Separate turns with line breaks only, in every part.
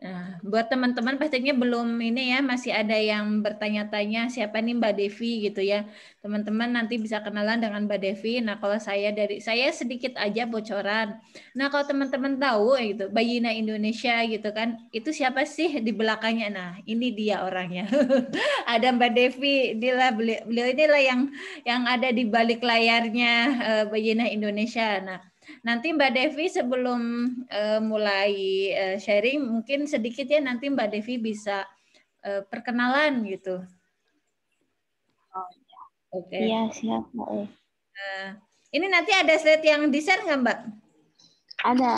Nah, buat teman-teman pastinya belum ini ya masih ada yang bertanya-tanya siapa nih Mbak Devi gitu ya. Teman-teman nanti bisa kenalan dengan Mbak Devi. Nah, kalau saya dari saya sedikit aja bocoran. Nah, kalau teman-teman tahu gitu Bayina Indonesia gitu kan, itu siapa sih di belakangnya? Nah, ini dia orangnya. ada Mbak Devi, inilah beliau, beliau inilah yang yang ada di balik layarnya uh, eh, Bayina Indonesia. Nah, Nanti Mbak Devi sebelum uh, mulai uh, sharing mungkin sedikit ya nanti Mbak Devi bisa uh, perkenalan gitu. Oh, iya. Oke. Okay. Iya siap Mbak. Uh, ini nanti ada slide yang di share nggak Mbak? Ada.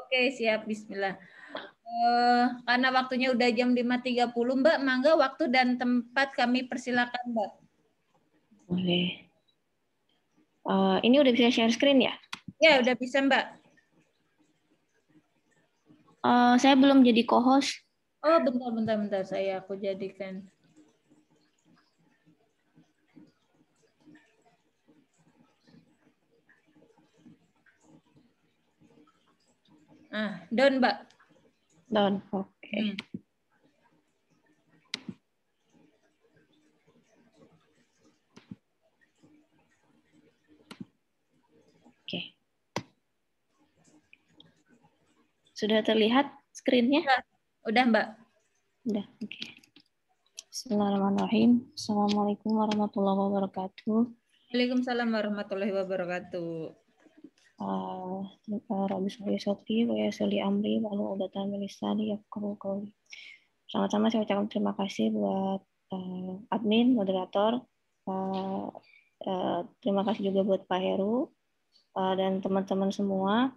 Oke okay, siap Bismillah. Uh, karena waktunya udah jam 5.30 Mbak, mangga waktu dan tempat kami persilakan Mbak. Oke. Okay. Uh, ini udah bisa share screen ya? Ya, udah bisa, Mbak. Uh, saya belum jadi co-host. Oh, bentar, bentar, bentar. Saya aku jadikan. Ah, don Mbak. Don oke. Okay. Hmm. Sudah terlihat screen-nya? Udah, Mbak. Udah, oke. Okay. Bismillahirrahmanirrahim. Assalamualaikum warahmatullahi wabarakatuh. Waalaikumsalam warahmatullahi wabarakatuh. Uh, Rabbi Suri Waya Suli Amri, Walu Udatan Milisani, Kau Kau. Sama-sama saya ucapkan terima kasih buat uh, admin, moderator, uh, uh, terima kasih juga buat Pak Heru, uh, dan teman-teman semua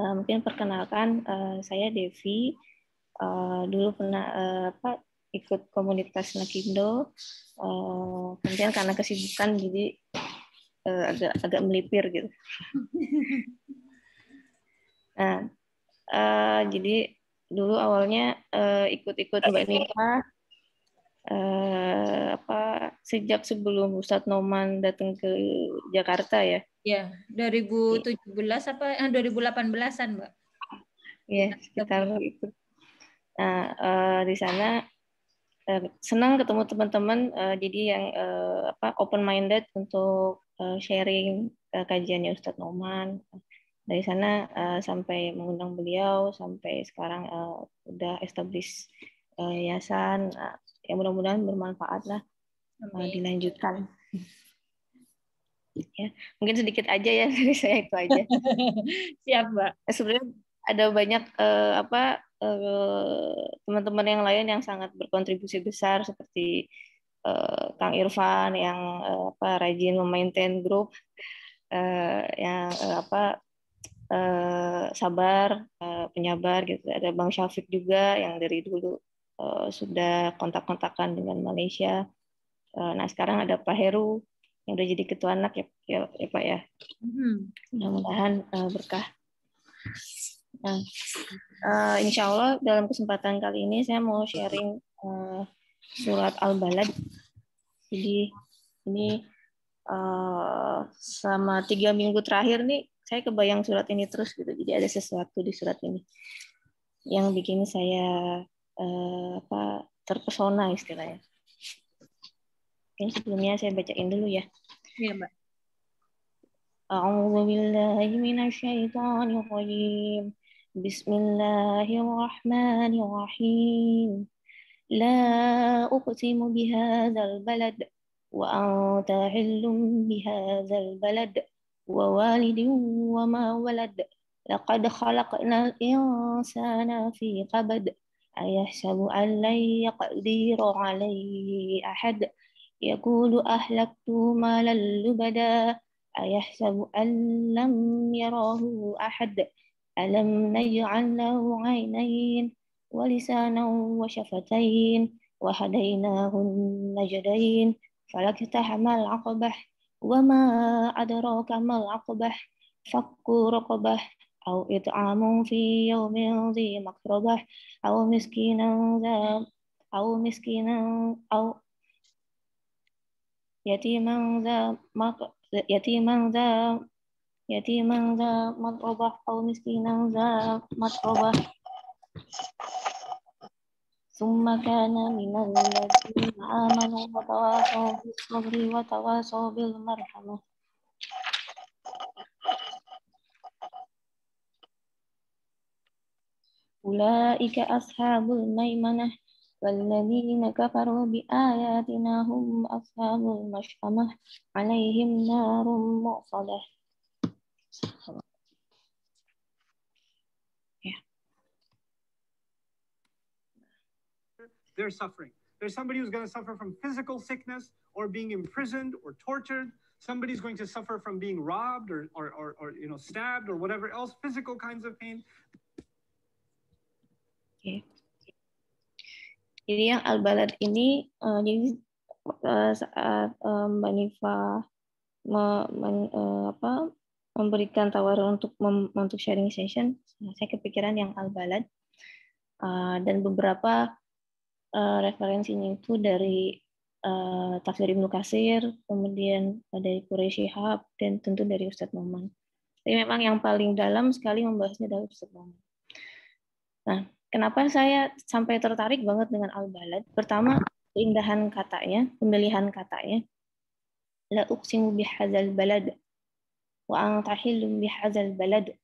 Eh, mungkin perkenalkan uh, saya Devi. Uh, dulu pernah uh, apa ikut komunitas Nakindo. Uh, kemudian karena kesibukan jadi uh, agak agak melipir gitu. nah, uh, jadi dulu awalnya ikut-ikut uh, Mbak Nika eh, apa sejak sebelum Ustadz Noman datang ke Jakarta ya? Ya, 2017 apa eh, 2018-an, Mbak? Iya, sekitar itu. Nah, eh, di sana eh, senang ketemu teman-teman eh, jadi yang eh, apa open minded untuk eh, sharing eh, kajiannya Ustadz Noman dari sana uh, sampai mengundang beliau sampai sekarang uh, udah establish uh, yayasan uh, ya mudah-mudahan bermanfaat lah uh, dilanjutkan ya mungkin sedikit aja ya dari saya itu aja siap mbak eh, sebenarnya ada banyak uh, apa teman teman-teman yang lain yang sangat berkontribusi besar seperti uh, Kang Irfan yang uh, apa rajin memaintain grup uh, yang uh, apa uh, sabar uh, penyabar gitu ada Bang Syafiq juga yang dari dulu Eh, sudah kontak-kontakan dengan Malaysia. Eh, nah sekarang ada Pak Heru yang udah jadi ketua anak ya, ya, ya Pak ya. Hmm. Mudah-mudahan eh, berkah. Nah, uh, insya Allah dalam kesempatan kali ini saya mau sharing uh, surat Al-Balad. Jadi ini uh, selama tiga minggu terakhir nih saya kebayang surat ini terus gitu. Jadi ada sesuatu di surat ini yang bikin saya Eh, apa terpesona istilahnya. Yang sebelumnya saya bacain dulu ya. Iya, Mbak. A'udzu billahi minasyaitonir rajim. Bismillahirrahmanirrahim. La uqsimu bihadzal balad wa anta hillum bihadzal balad wa walidin wa ma walad. Laqad khalaqnal insana fi qabad. أيحسب أن لن يقدر عليه أحد يقول أهلكت مالا لبدا أيحسب أن لم يره أحد ألم نجعل له عينين ولسانا وشفتين وهديناه النجدين فلاقتحم العقبة وما أدراك ما العقبة فك رقبة أو إطعام في يوم ذي مقربة أو مسكينا ذا أو مسكينا أو يتيما ذا يتيما ذا يتيما ذا مقربة أو مسكينا ذا مقربة ثم كان من الذين آمنوا وتواصوا بالصبر وتواصوا بالمرحمة أولئك أصحاب الميمنة والذين كفروا بآياتنا هم أصحاب المشأمة عليهم نار مؤصدة
They're suffering. There's somebody who's going to suffer from physical sickness or being imprisoned or tortured. Somebody's going to suffer from being robbed or, or, or, or you know, stabbed or whatever else, physical kinds of pain.
Okay. Jadi yang al-balad ini uh, jadi uh, saat um, Mbak Nifa me, men, uh, apa, memberikan tawaran untuk mem, untuk sharing session, saya kepikiran yang al-balad uh, dan beberapa uh, referensinya itu dari uh, tafsir Ibnu Kasir, kemudian dari Quraish Shihab dan tentu dari Ustadz Muhammad. Tapi memang yang paling dalam sekali membahasnya dari Ustadz Muhammad. Nah, Kenapa saya sampai tertarik banget dengan al-balad? Pertama, keindahan katanya, pemilihan katanya. La uqsimu bihazal balad wa antahilum hilum balad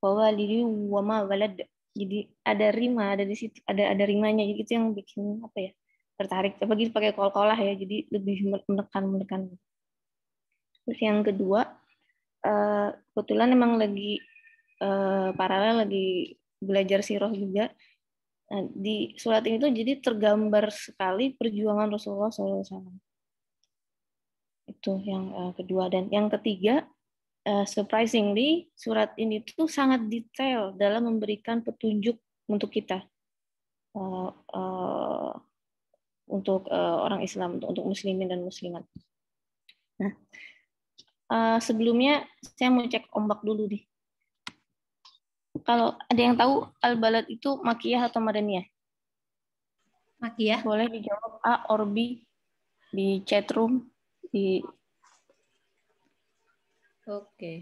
wa walidi wa ma balad. Jadi ada rima, ada di situ, ada ada rimanya. Jadi itu yang bikin apa ya? tertarik. Apalagi pakai kol-kolah ya, jadi lebih menekan-menekan. Terus yang kedua, eh, kebetulan emang lagi eh, paralel lagi belajar sirah juga. Nah, di surat ini tuh jadi tergambar sekali perjuangan Rasulullah SAW. Itu yang uh, kedua dan yang ketiga uh, surprisingly surat ini tuh sangat detail dalam memberikan petunjuk untuk kita. Uh, uh, untuk uh, orang Islam, untuk, untuk muslimin dan muslimat. Nah, uh, sebelumnya saya mau cek ombak dulu nih. Kalau ada yang tahu al-balad itu makiyah atau madaniyah? Makiyah. Boleh dijawab A or B di chat room di Oke. Okay.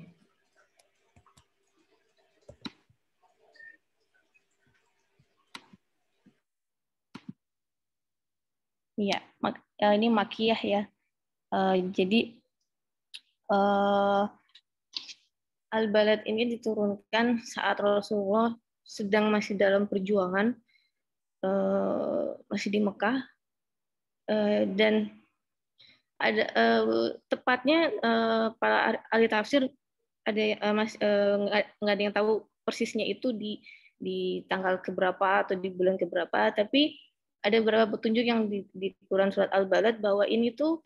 Iya, eh, ini makiyah ya. Uh, jadi uh, Al-Balad ini diturunkan saat Rasulullah sedang masih dalam perjuangan, eh, masih di Mekah, eh, dan ada eh, tepatnya para ahli tafsir ada mas nggak ada yang tahu persisnya itu di di tanggal keberapa atau di bulan keberapa, tapi ada beberapa petunjuk yang di, di Quran surat Al-Balad bahwa ini tuh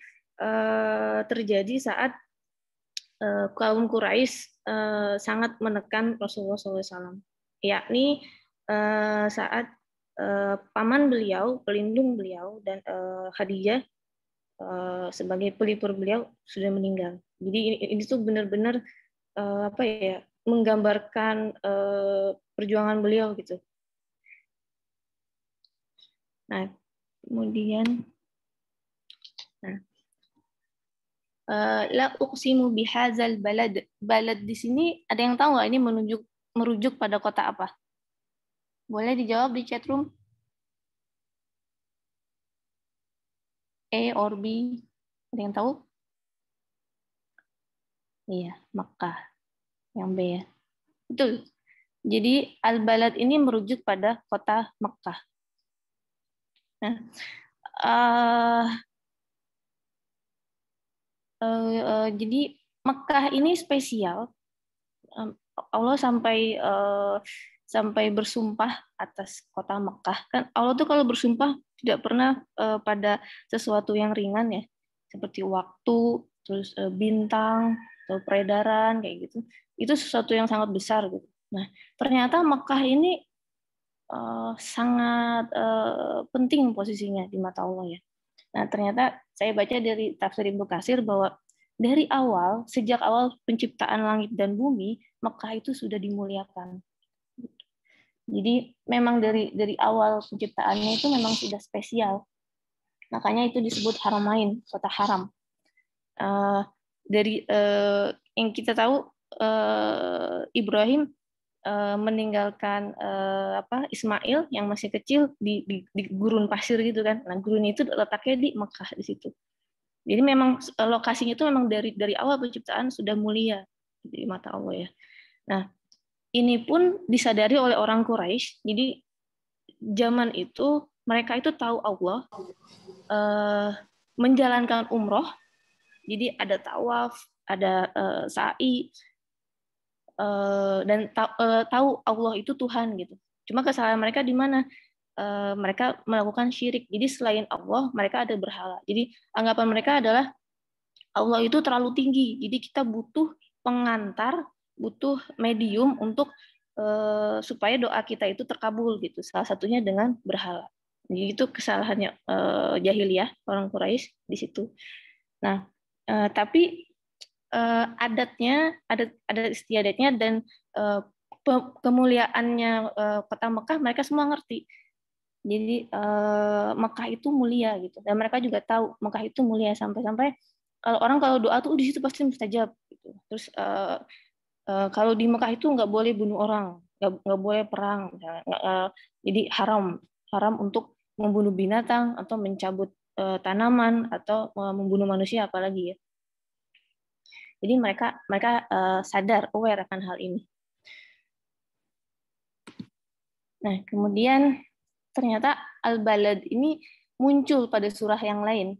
terjadi saat Eh, kaum Quraisy eh, sangat menekan Rasulullah SAW, yakni eh, saat paman beliau, pelindung beliau dan hadiah sebagai pelipur beliau sudah meninggal. Jadi ini, ini tuh benar-benar apa ya menggambarkan perjuangan beliau gitu. Nah, kemudian, nah Eh, la uqsimu bihazal balad. Balad di sini ada yang tahu ini menunjuk merujuk pada kota apa? Boleh dijawab di chat room? A or B? Ada yang tahu? Iya, Makkah. Yang B ya. Betul. Jadi Al-Balad ini merujuk pada kota Makkah. Nah, uh, uh, uh, jadi Mekah ini spesial. Um, Allah sampai uh, sampai bersumpah atas kota Mekah. Kan Allah tuh kalau bersumpah tidak pernah uh, pada sesuatu yang ringan ya, seperti waktu, terus uh, bintang, atau peredaran kayak gitu. Itu sesuatu yang sangat besar gitu. Nah, ternyata Mekah ini uh, sangat uh, penting posisinya di mata Allah ya. Nah, ternyata saya baca dari tafsir Ibnu Kasir bahwa dari awal, sejak awal penciptaan langit dan bumi, Mekah itu sudah dimuliakan. Jadi memang dari dari awal penciptaannya itu memang sudah spesial. Makanya itu disebut Haramain, kota haram. Uh, dari uh, yang kita tahu uh, Ibrahim Eh, meninggalkan uh, apa Ismail yang masih kecil di, di, di gurun pasir gitu kan. Nah gurun itu letaknya di Mekah di situ. Jadi memang eh, lokasinya itu memang dari dari awal penciptaan sudah mulia di mata Allah ya. Nah ini pun disadari oleh orang Quraisy. Jadi zaman itu mereka itu tahu Allah uh, menjalankan umroh. Jadi ada tawaf, ada uh, sa'i, Eh, dan eh, tahu Allah itu Tuhan gitu. Cuma kesalahan mereka di mana? Eh, mereka melakukan syirik. Jadi selain Allah, mereka ada berhala. Jadi anggapan mereka adalah Allah itu terlalu tinggi. Jadi kita butuh pengantar, butuh medium untuk supaya doa kita itu terkabul gitu. Salah satunya dengan berhala. Jadi itu kesalahannya jahiliyah orang Quraisy di situ. Nah, tapi uh, adatnya, adat adat istiadatnya dan uh, kemuliaannya uh, kota Mekah mereka semua ngerti. Jadi uh, Mekah itu mulia gitu dan mereka juga tahu Mekah itu mulia sampai-sampai kalau orang kalau doa tuh di situ pasti mustajab gitu. Terus uh, uh, kalau di Mekah itu nggak boleh bunuh orang, nggak boleh perang, gak, uh, jadi haram haram untuk membunuh binatang atau mencabut uh, tanaman atau membunuh manusia apalagi ya. Jadi mereka mereka eh, sadar aware akan hal ini. Nah, kemudian ternyata al-balad ini muncul pada surah yang lain.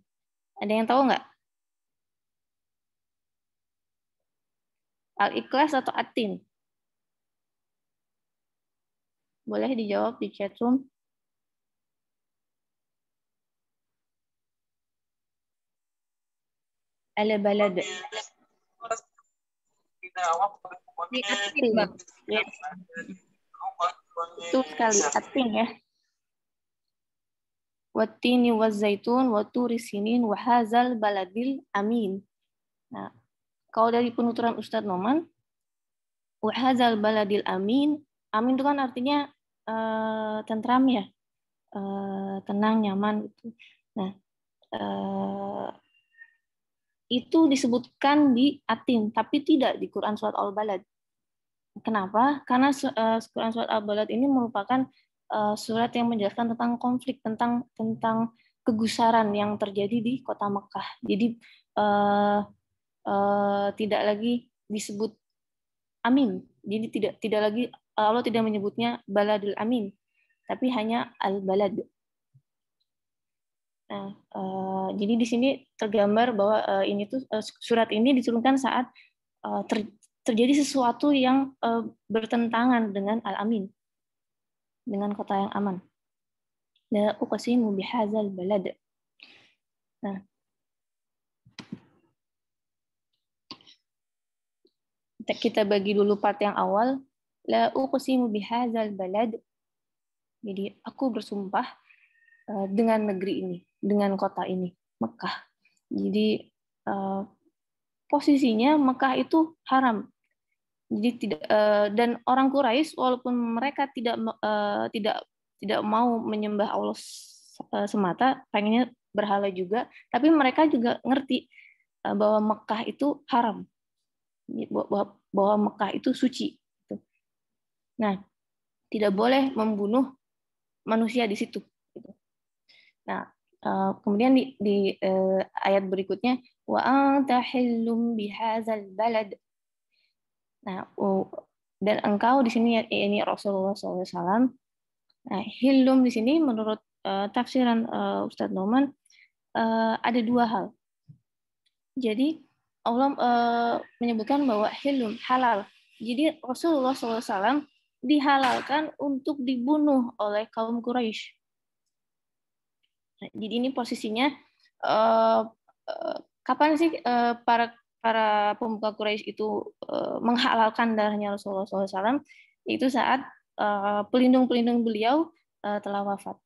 Ada yang tahu nggak? Al-Ikhlas atau Atin? Boleh dijawab di chat room. Al-Balad. Itu sekali ating ya. Watini wazaitun zaitun wa baladil amin. Nah, kalau dari penuturan Ustadz Noman, wahazal baladil amin, amin itu kan artinya uh, tentram ya, uh, tenang, nyaman gitu. Nah, uh, itu disebutkan di Atin, tapi tidak di Quran Surat Al-Balad. Kenapa? Karena eh, Quran Surat Al-Balad ini merupakan eh, surat yang menjelaskan tentang konflik, tentang tentang kegusaran yang terjadi di kota Mekah. Jadi uh, uh, tidak lagi disebut Amin. Jadi tidak tidak lagi Allah tidak menyebutnya Baladul Amin, tapi hanya Al Balad. Nah, uh, jadi di sini tergambar bahwa uh, ini tuh uh, surat ini diturunkan saat uh, ter, terjadi sesuatu yang uh, bertentangan dengan al-amin, dengan kota yang aman. La balad. Nah, kita bagi dulu part yang awal. La uqsimu bihadzal balad. Jadi aku bersumpah dengan negeri ini dengan kota ini, Mekah. Jadi eh, posisinya Mekah itu haram. Jadi tidak eh, dan orang Quraisy walaupun mereka tidak eh, tidak tidak mau menyembah Allah semata, pengennya berhala juga, tapi mereka juga ngerti bahwa Mekah itu haram. Bahwa Mekah itu suci. Gitu. Nah, tidak boleh membunuh manusia di situ. Gitu. Nah, Eh, kemudian di, di uh, ayat berikutnya wa antahilum bihazal balad. Nah, uh, dan engkau di sini ya, ini Rasulullah SAW. Nah, hillum di sini menurut uh, tafsiran uh, Ustadz Noman uh, ada dua hal. Jadi Allah uh, menyebutkan bahwa hillum halal. Jadi Rasulullah SAW dihalalkan untuk dibunuh oleh kaum Quraisy jadi ini posisinya uh, uh, kapan sih uh, para para pemuka Quraisy itu uh, menghalalkan darahnya Rasulullah SAW itu saat pelindung-pelindung uh, beliau uh, telah wafat.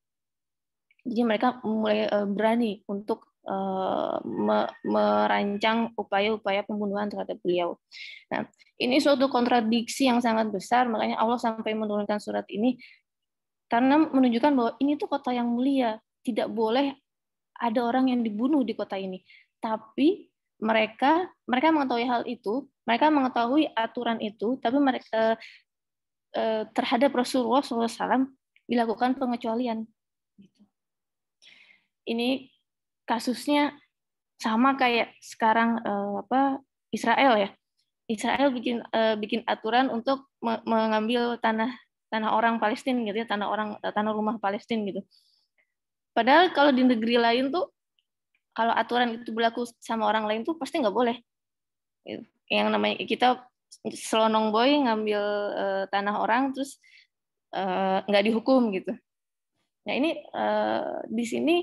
Jadi mereka mulai uh, berani untuk uh, me merancang upaya-upaya pembunuhan terhadap beliau. Nah, ini suatu kontradiksi yang sangat besar, makanya Allah sampai menurunkan surat ini karena menunjukkan bahwa ini tuh kota yang mulia, tidak boleh ada orang yang dibunuh di kota ini. Tapi mereka mereka mengetahui hal itu, mereka mengetahui aturan itu, tapi mereka eh, eh, terhadap Rasulullah SAW dilakukan pengecualian. Gitu. Ini kasusnya sama kayak sekarang eh, apa Israel ya. Israel bikin bikin aturan untuk mengambil tanah tanah orang Palestina gitu ya, tanah orang tanah rumah Palestina gitu Padahal kalau di negeri lain tuh kalau aturan itu berlaku sama orang lain tuh pasti nggak boleh. Yang namanya kita selonong boy ngambil uh, tanah orang terus eh, nggak uh, dihukum gitu. Nah ini uh, di sini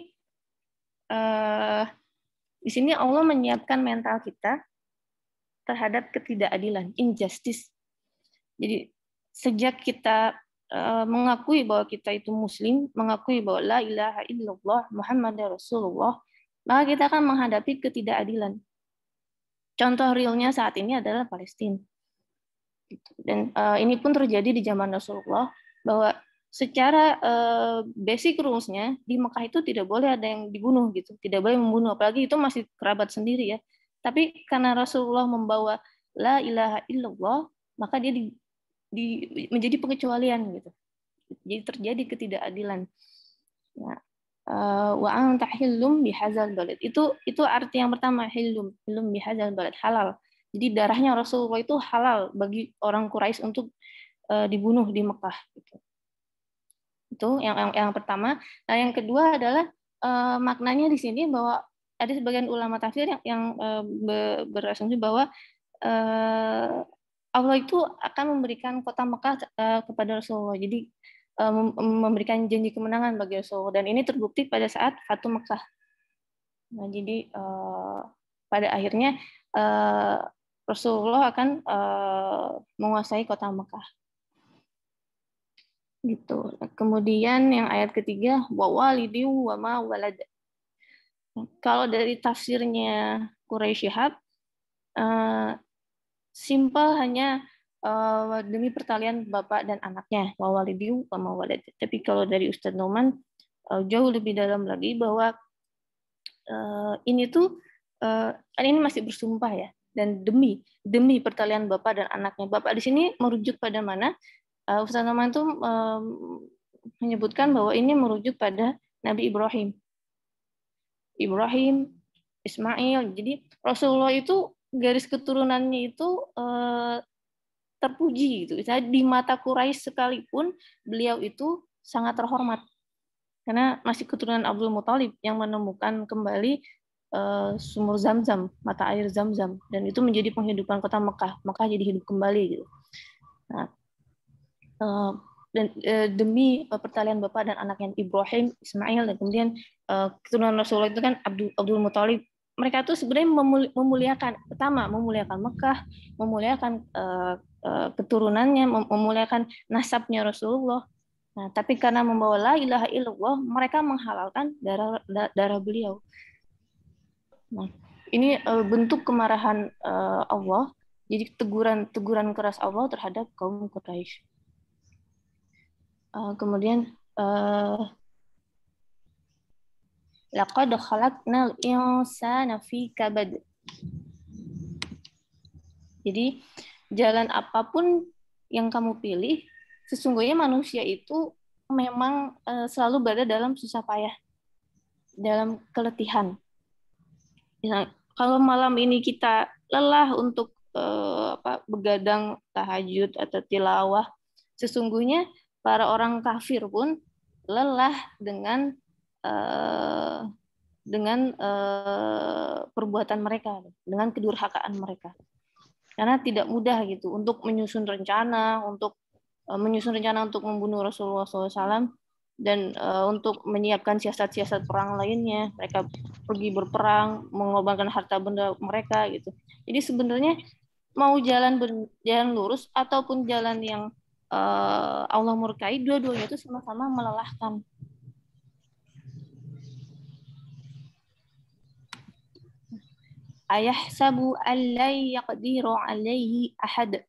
uh, di sini Allah menyiapkan mental kita terhadap ketidakadilan, injustice. Jadi sejak kita Eh, mengakui bahwa kita itu muslim, mengakui bahwa la ilaha illallah Muhammad Rasulullah, maka kita akan menghadapi ketidakadilan. Contoh realnya saat ini adalah Palestina. Dan uh, ini pun terjadi di zaman Rasulullah bahwa secara uh, basic rules-nya di Mekah itu tidak boleh ada yang dibunuh gitu, tidak boleh membunuh apalagi itu masih kerabat sendiri ya. Tapi karena Rasulullah membawa la ilaha illallah, maka dia di, di, menjadi pengecualian gitu. Jadi terjadi ketidakadilan. Ya. Eh, wa an tahillum bihazal balad. Itu itu arti yang pertama hillum, hillum bihazal balad halal. Jadi darahnya Rasulullah itu halal bagi orang Quraisy untuk uh, dibunuh di Mekah gitu. Itu yang yang, yang pertama. Nah, yang kedua adalah uh, maknanya di sini bahwa ada sebagian ulama tafsir yang, yang uh, berasumsi bahwa uh, Allah itu akan memberikan kota Mekah uh, kepada Rasulullah. Jadi uh, memberikan janji kemenangan bagi Rasulullah dan ini terbukti pada saat Fatu Mekah. Nah, jadi uh, pada akhirnya uh, Rasulullah akan uh, menguasai kota Mekah. Gitu. Kemudian yang ayat ketiga wa walidiu wa ma walad. Kalau dari tafsirnya Quraisy Shihab Simple hanya uh, demi pertalian bapak dan anaknya, wawalidiu sama mawalid. Tapi kalau dari Ustaz Noman uh, jauh lebih dalam lagi bahwa uh, ini tuh uh, ini masih bersumpah ya dan demi demi pertalian bapak dan anaknya. Bapak di sini merujuk pada mana? Uh, Ustadz Noman tuh uh, menyebutkan bahwa ini merujuk pada Nabi Ibrahim. Ibrahim, Ismail. Jadi Rasulullah itu garis keturunannya itu eh, terpuji gitu. Jadi di mata Quraisy sekalipun beliau itu sangat terhormat karena masih keturunan Abdul Muthalib yang menemukan kembali uh, sumur Zamzam zam mata air Zamzam zam dan itu menjadi penghidupan kota Mekah. Mekah jadi hidup kembali gitu. Nah, eh, dan eh, demi pertalian bapak dan anaknya Ibrahim, Ismail dan kemudian keturunan Rasulullah itu kan Abdul Abdul Muthalib mereka tuh sebenarnya memuli, memuliakan pertama memuliakan Mekah, memuliakan uh, uh, keturunannya, memuliakan nasabnya Rasulullah. Nah, tapi karena membawa la ilaha illallah, mereka menghalalkan darah darah beliau. Nah, ini uh, bentuk kemarahan uh, Allah. Jadi teguran teguran keras Allah terhadap kaum Quraisy. Uh, kemudian uh, Laqad al insana fi kabad. Jadi jalan apapun yang kamu pilih, sesungguhnya manusia itu memang eh, selalu berada dalam susah payah, dalam keletihan. Nah, kalau malam ini kita lelah untuk eh, apa, begadang tahajud atau tilawah, sesungguhnya para orang kafir pun lelah dengan Eh, dengan eh, perbuatan mereka, dengan kedurhakaan mereka. Karena tidak mudah gitu untuk menyusun rencana, untuk eh, menyusun rencana untuk membunuh Rasulullah SAW dan untuk menyiapkan siasat-siasat perang lainnya. Mereka pergi berperang, mengorbankan harta benda mereka gitu. Jadi sebenarnya mau jalan berjalan lurus ataupun jalan yang Allah murkai, dua-duanya itu sama-sama melelahkan ayahsabu Sabu la yaqdiru alaihi ahad.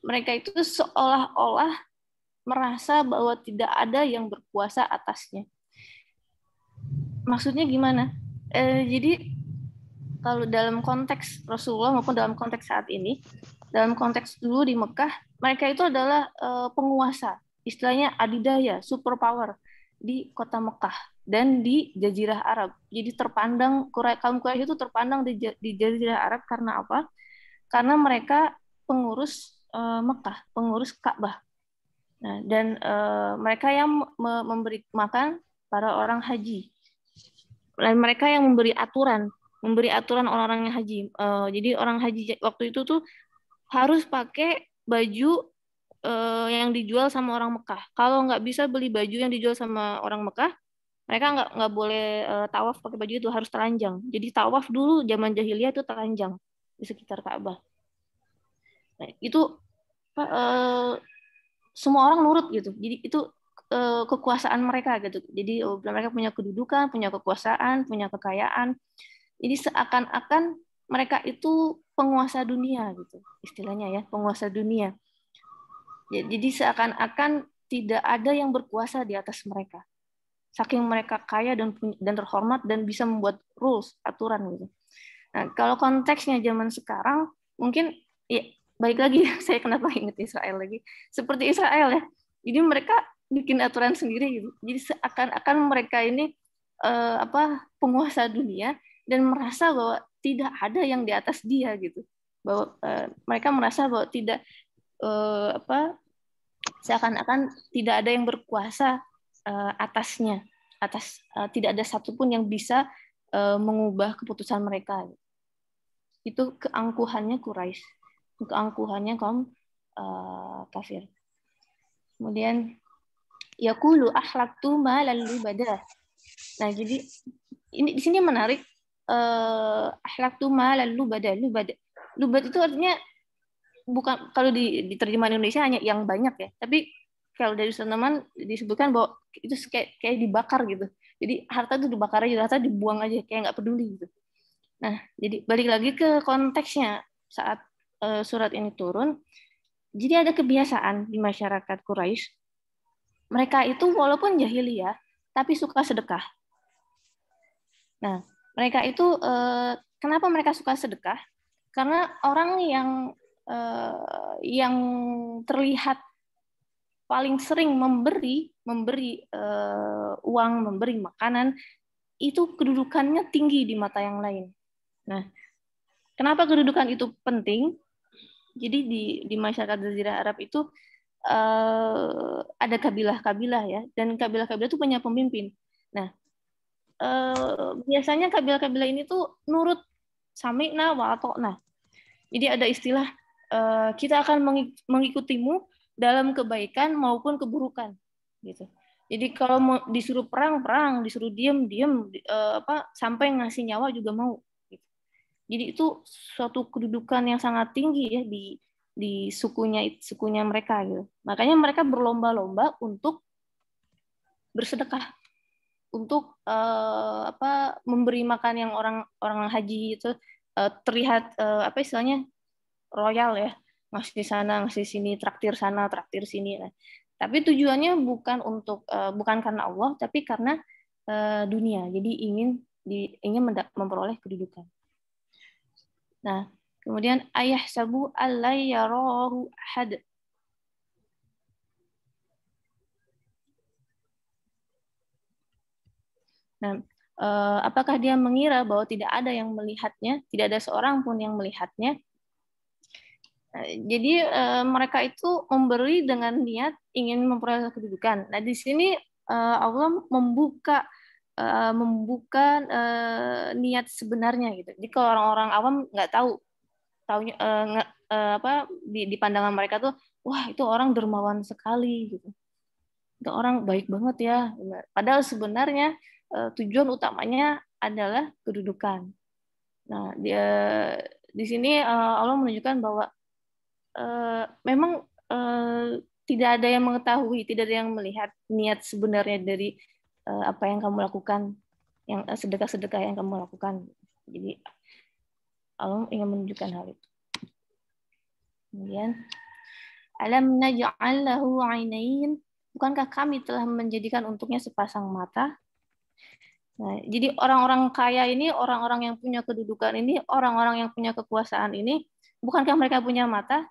mereka itu seolah-olah merasa bahwa tidak ada yang berkuasa atasnya. Maksudnya gimana? Eh, jadi kalau dalam konteks Rasulullah maupun dalam konteks saat ini, dalam konteks dulu di Mekah, mereka itu adalah eh, penguasa, istilahnya adidaya, superpower di kota Mekah dan di Jazirah Arab. Jadi terpandang kaum Quraisy itu terpandang di, di Jazirah Arab karena apa? Karena mereka pengurus uh, eh, Mekah, pengurus Ka'bah. Nah, dan uh, mereka yang me memberi makan para orang haji. Dan mereka yang memberi aturan, memberi aturan orang-orang yang haji. Uh, jadi orang haji waktu itu tuh harus pakai baju uh, yang dijual sama orang Mekah. Kalau nggak bisa beli baju yang dijual sama orang Mekah, mereka nggak nggak boleh uh, tawaf pakai baju itu harus telanjang. Jadi tawaf dulu zaman jahiliyah itu telanjang di sekitar Ka'bah. Nah, itu uh, semua orang nurut gitu. Jadi itu uh, kekuasaan mereka gitu. Jadi uh, mereka punya kedudukan, punya kekuasaan, punya kekayaan. Jadi seakan-akan mereka itu penguasa dunia gitu istilahnya ya, penguasa dunia. Ya, jadi seakan-akan tidak ada yang berkuasa di atas mereka. Saking mereka kaya dan dan terhormat dan bisa membuat rules, aturan gitu. Nah, kalau konteksnya zaman sekarang mungkin ya baik lagi saya kenapa ingat Israel lagi. Seperti Israel ya. Jadi mereka bikin aturan sendiri gitu. Jadi seakan-akan mereka ini eh, apa penguasa dunia dan merasa bahwa tidak ada yang di atas dia gitu. Bahwa eh, mereka merasa bahwa tidak uh, apa seakan-akan tidak ada yang berkuasa uh, atasnya atas uh, tidak ada satupun yang bisa uh, mengubah keputusan mereka itu keangkuhannya Quraisy keangkuhannya kaum uh, kafir kemudian ya yakulu ahlaktu ma lalu badah nah jadi ini di sini menarik eh, ahlaktu ma lalu badah lubad lubad itu artinya bukan kalau di, di terjemahan Indonesia hanya yang banyak ya, tapi kalau dari teman disebutkan bahwa itu kayak, kayak dibakar gitu. Jadi harta itu dibakar aja, harta dibuang aja, kayak nggak peduli gitu. Nah, jadi balik lagi ke konteksnya saat uh, surat ini turun. Jadi ada kebiasaan di masyarakat Quraisy, mereka itu walaupun jahiliyah, tapi suka sedekah. Nah, mereka itu uh, kenapa mereka suka sedekah? Karena orang yang uh, yang terlihat paling sering memberi memberi uh, uang memberi makanan itu kedudukannya tinggi di mata yang lain. Nah, kenapa kedudukan itu penting? Jadi di di masyarakat Jazirah Arab itu uh, ada kabilah-kabilah ya, dan kabilah-kabilah itu punya pemimpin. Nah, uh, biasanya kabilah-kabilah ini tuh nurut sami'na wa atokna. Jadi ada istilah Eh, kita akan mengikutimu dalam kebaikan maupun keburukan gitu. Jadi kalau mau disuruh perang perang, disuruh diem diem, uh, apa sampai ngasih nyawa juga mau. Gitu. Jadi itu suatu kedudukan yang sangat tinggi ya di di sukunya sukunya mereka gitu. Makanya mereka berlomba-lomba untuk bersedekah, untuk uh, apa memberi makan yang orang orang haji itu uh, terlihat uh, apa istilahnya royal ya ngasih sana ngasih sini traktir sana traktir sini nah, tapi tujuannya bukan untuk uh, bukan karena Allah tapi karena uh, dunia jadi ingin di, ingin memperoleh kedudukan nah kemudian ayah sabu alaiyarohu had nah eh, apakah dia mengira bahwa tidak ada yang melihatnya tidak ada seorang pun yang melihatnya Eh, jadi e, mereka itu memberi dengan niat ingin memperoleh kedudukan. Nah di sini e, Allah membuka e, membuka e, niat sebenarnya gitu. Jadi kalau orang-orang awam nggak tahu, tahu e, nge, e, apa di, di pandangan mereka tuh, wah itu orang dermawan sekali gitu. Itu orang baik banget ya. Padahal sebenarnya e, tujuan utamanya adalah kedudukan. Nah, dia, di sini Allah menunjukkan bahwa Eh, memang uh, tidak ada yang mengetahui, tidak ada yang melihat niat sebenarnya dari uh, apa yang kamu lakukan, yang sedekah-sedekah yang kamu lakukan. Jadi Allah ingin menunjukkan hal itu. Kemudian alam naj'al lahu 'ainain bukankah kami telah menjadikan untuknya sepasang mata nah jadi orang-orang kaya ini orang-orang yang punya kedudukan ini orang-orang yang punya kekuasaan ini bukankah mereka punya mata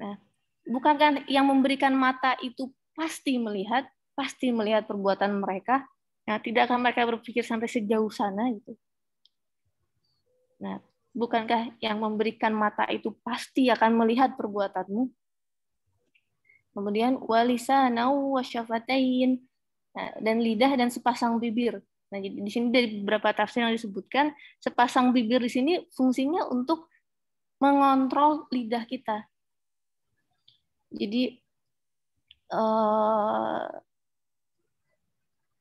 Nah, bukankah yang memberikan mata itu pasti melihat, pasti melihat perbuatan mereka? Nah, tidakkah mereka berpikir sampai sejauh sana gitu? Nah, bukankah yang memberikan mata itu pasti akan melihat perbuatanmu? Kemudian walisa nau wasyafatain nah, dan lidah dan sepasang bibir. Nah, jadi di sini dari beberapa tafsir yang disebutkan sepasang bibir di sini fungsinya untuk mengontrol lidah kita. Jadi uh,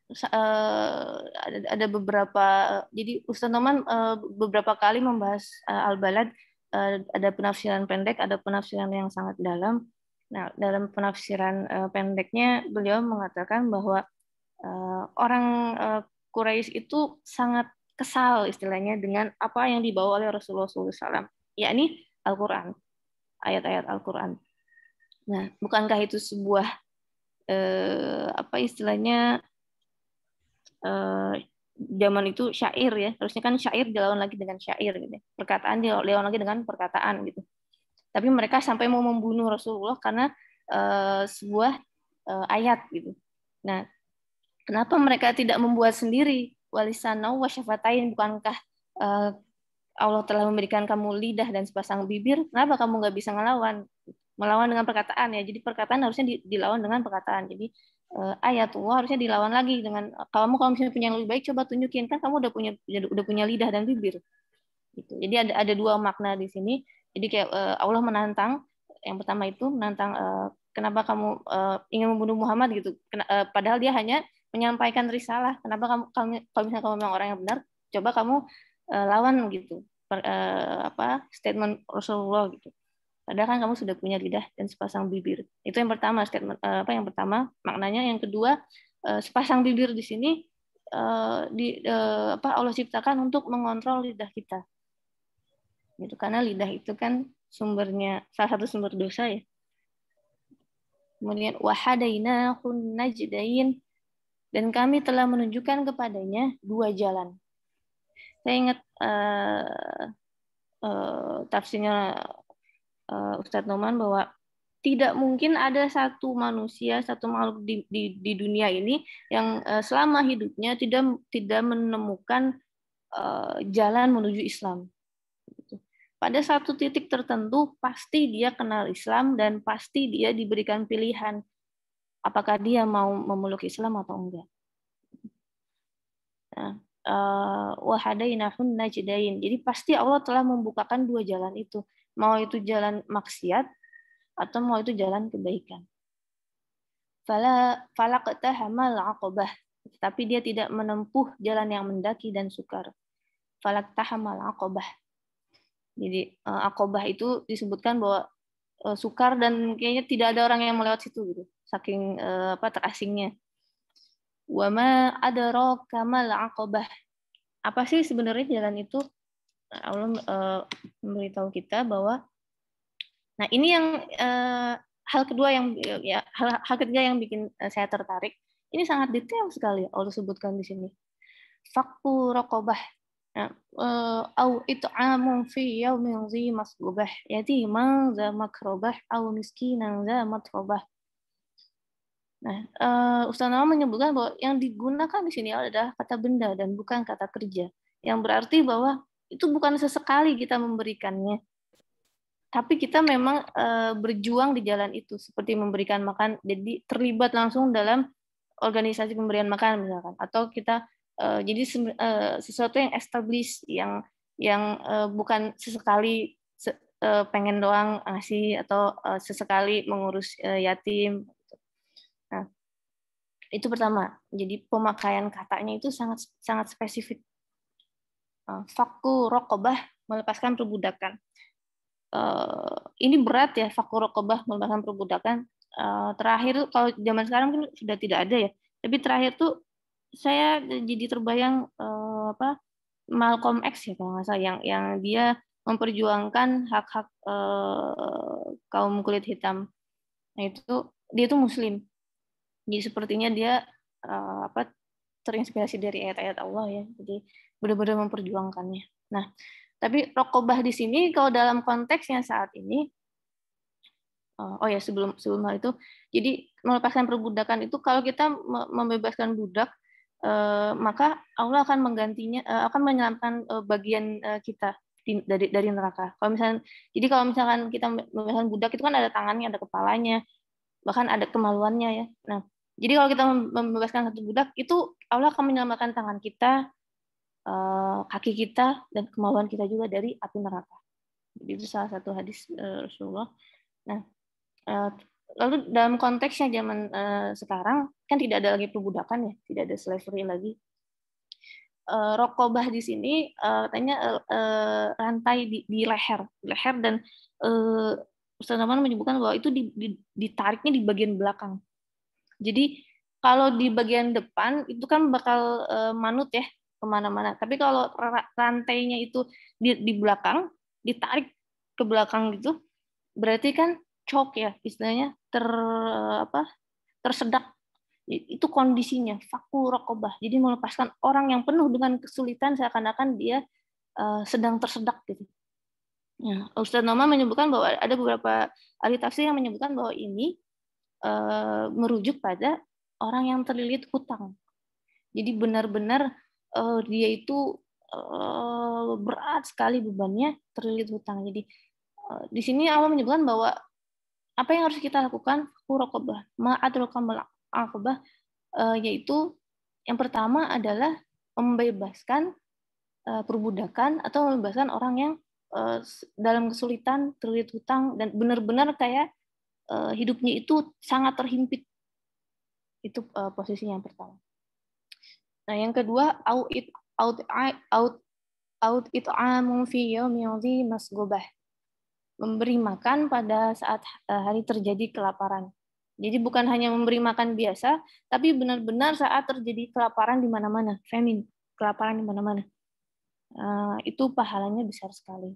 uh, ada, ada beberapa jadi Ustaz Noman uh, beberapa kali membahas uh, Al-Balad uh, ada penafsiran pendek, ada penafsiran yang sangat dalam. Nah, dalam penafsiran uh, pendeknya beliau mengatakan bahwa uh, orang uh, Quraisy itu sangat kesal istilahnya dengan apa yang dibawa oleh Rasulullah SAW, yakni Al-Quran, ayat-ayat Al-Quran. Nah, bukankah itu sebuah eh, apa istilahnya eh, zaman itu syair ya? Terusnya kan syair dilawan lagi dengan syair gitu. Ya. Perkataan dilawan lagi dengan perkataan gitu. Tapi mereka sampai mau membunuh Rasulullah karena eh, sebuah eh, ayat gitu. Nah, kenapa mereka tidak membuat sendiri walisanau wa syafatain bukankah eh, Allah telah memberikan kamu lidah dan sepasang bibir, kenapa kamu nggak bisa ngelawan? melawan dengan perkataan ya. Jadi perkataan harusnya dilawan dengan perkataan. Jadi uh, ayatullah harusnya dilawan lagi dengan kamu kalau misalnya punya yang lebih baik coba tunjukin kan kamu udah punya udah punya lidah dan bibir. Gitu. Jadi ada ada dua makna di sini. Jadi kayak uh, Allah menantang yang pertama itu menantang uh, kenapa kamu uh, ingin membunuh Muhammad gitu. Kena, uh, padahal dia hanya menyampaikan risalah. Kenapa kamu, kalau, kalau misalnya kamu memang orang yang benar, coba kamu uh, lawan gitu per, uh, apa statement Rasulullah gitu. Padahal kan kamu sudah punya lidah dan sepasang bibir. Itu yang pertama statement eh, apa yang pertama maknanya. Yang kedua eh, sepasang bibir di sini eh, di apa Allah ciptakan untuk mengontrol lidah kita. Itu karena lidah itu kan sumbernya salah satu sumber dosa ya. Kemudian wahadaina najdain dan kami telah menunjukkan kepadanya dua jalan. Saya ingat uh, uh, tafsirnya uh, Ustadz Noman bahwa tidak mungkin ada satu manusia, satu makhluk di, di, di dunia ini yang uh, selama hidupnya tidak tidak menemukan uh, jalan menuju Islam. Gitu. Pada satu titik tertentu pasti dia kenal Islam dan pasti dia diberikan pilihan apakah dia mau memeluk Islam atau enggak. Nah, wahadainahun najdain. Jadi pasti Allah telah membukakan dua jalan itu. Mau itu jalan maksiat atau mau itu jalan kebaikan. Fala hamal akobah, tapi dia tidak menempuh jalan yang mendaki dan sukar. hamal akobah. Jadi eh, akobah itu disebutkan bahwa eh, sukar dan kayaknya tidak ada orang yang melewati situ gitu, saking eh, apa terasingnya. Wama ada rokamal akobah. Apa sih sebenarnya jalan itu? Allah eh, memberitahu kita bahwa nah ini yang eh, hal kedua yang ya hal, hal ketiga yang bikin eh, saya tertarik. Ini sangat detail sekali Allah sebutkan di sini. Fakku rokobah nah, au itu amun fi yaumin zi masgubah jadi za makrobah au miskinan za matrobah Nah, uh, Ustaz Nawa menyebutkan bahwa yang digunakan di sini adalah kata benda dan bukan kata kerja, yang berarti bahwa itu bukan sesekali kita memberikannya tapi kita memang e, berjuang di jalan itu seperti memberikan makan jadi terlibat langsung dalam organisasi pemberian makan misalkan atau kita e, jadi se, e, eh, sesuatu yang established yang yang e, bukan sesekali se, e, pengen doang ngasih atau e, sesekali mengurus e, yatim nah itu pertama jadi pemakaian katanya itu sangat sangat spesifik Eh, faku rokobah melepaskan perbudakan. Eh, ini berat ya, faku rokobah melepaskan perbudakan. Eh, terakhir kalau zaman sekarang kan sudah tidak ada ya. Tapi terakhir tuh saya jadi terbayang apa Malcolm X ya kalau nggak salah yang yang dia memperjuangkan hak-hak kaum kulit hitam. Nah itu dia tuh Muslim. Jadi sepertinya dia apa terinspirasi dari ayat-ayat Allah ya. Jadi benar-benar memperjuangkannya. Nah, tapi rokobah di sini kalau dalam konteksnya saat ini, eh, oh ya sebelum sebelum hal itu, jadi melepaskan perbudakan itu kalau kita membebaskan budak eh, maka Allah akan menggantinya eh, akan menyelamatkan bagian kita dari dari neraka. Kalau misalnya jadi kalau misalkan kita membebaskan budak itu kan ada tangannya, ada kepalanya, bahkan ada kemaluannya ya. Nah, jadi kalau kita membebaskan satu budak itu Allah akan menyelamatkan tangan kita, Eh, kaki kita dan kemauan kita juga dari api neraka. Jadi itu salah satu hadis eh, Rasulullah. Nah, eh, lalu dalam konteksnya zaman sekarang kan tidak ada lagi perbudakan ya, tidak ada slavery lagi. Rokobah di sini katanya rantai di, di leher, leher dan Ustaz Naman menyebutkan bahwa itu di, di, ditariknya di bagian belakang. Jadi kalau di bagian depan itu kan bakal uh, manut ya kemana-mana. Tapi kalau rantainya itu di, di belakang, ditarik ke belakang gitu, berarti kan cok ya istilahnya ter apa tersedak itu kondisinya faku rokobah jadi melepaskan orang yang penuh dengan kesulitan seakan-akan dia uh, sedang tersedak gitu ya, Ustadz Noma menyebutkan bahwa ada beberapa ahli tafsir yang menyebutkan bahwa ini uh, merujuk pada orang yang terlilit hutang jadi benar-benar uh, dia itu uh, berat sekali bebannya terlilit hutang. Jadi uh, di sini Allah menyebutkan bahwa apa yang harus kita lakukan hurokobah ma'adrokamul akobah uh, yaitu yang pertama adalah membebaskan perbudakan atau membebaskan orang yang dalam kesulitan terlilit hutang dan benar-benar kayak hidupnya itu sangat terhimpit itu uh, posisinya yang pertama. Nah, yang kedua out it out out out it'amun fi yawmin masgobah. Memberi makan pada saat eh, hari terjadi kelaparan. Jadi bukan hanya memberi makan biasa, tapi benar-benar saat terjadi kelaparan di mana-mana, famine, kelaparan di mana-mana. Eh, itu pahalanya besar sekali.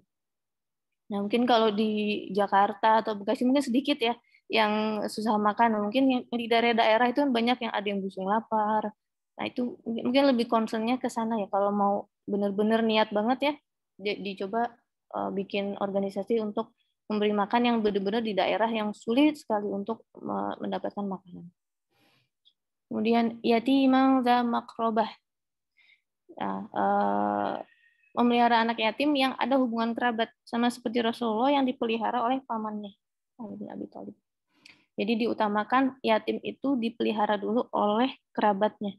Nah, mungkin kalau di Jakarta atau Bekasi mungkin sedikit ya yang susah makan. Mungkin yang di daerah-daerah itu kan banyak yang ada yang busung lapar, Nah itu mungkin lebih concernnya ke sana ya kalau mau benar-benar niat banget ya dicoba eh, bikin organisasi untuk memberi makan yang benar-benar di daerah yang sulit sekali untuk mendapatkan makanan. Kemudian yatimang za makrobah. Nah, uh, memelihara anak yatim yang ada hubungan kerabat sama seperti Rasulullah yang dipelihara oleh pamannya Ali bin Abi Thalib. Jadi diutamakan yatim itu dipelihara dulu oleh kerabatnya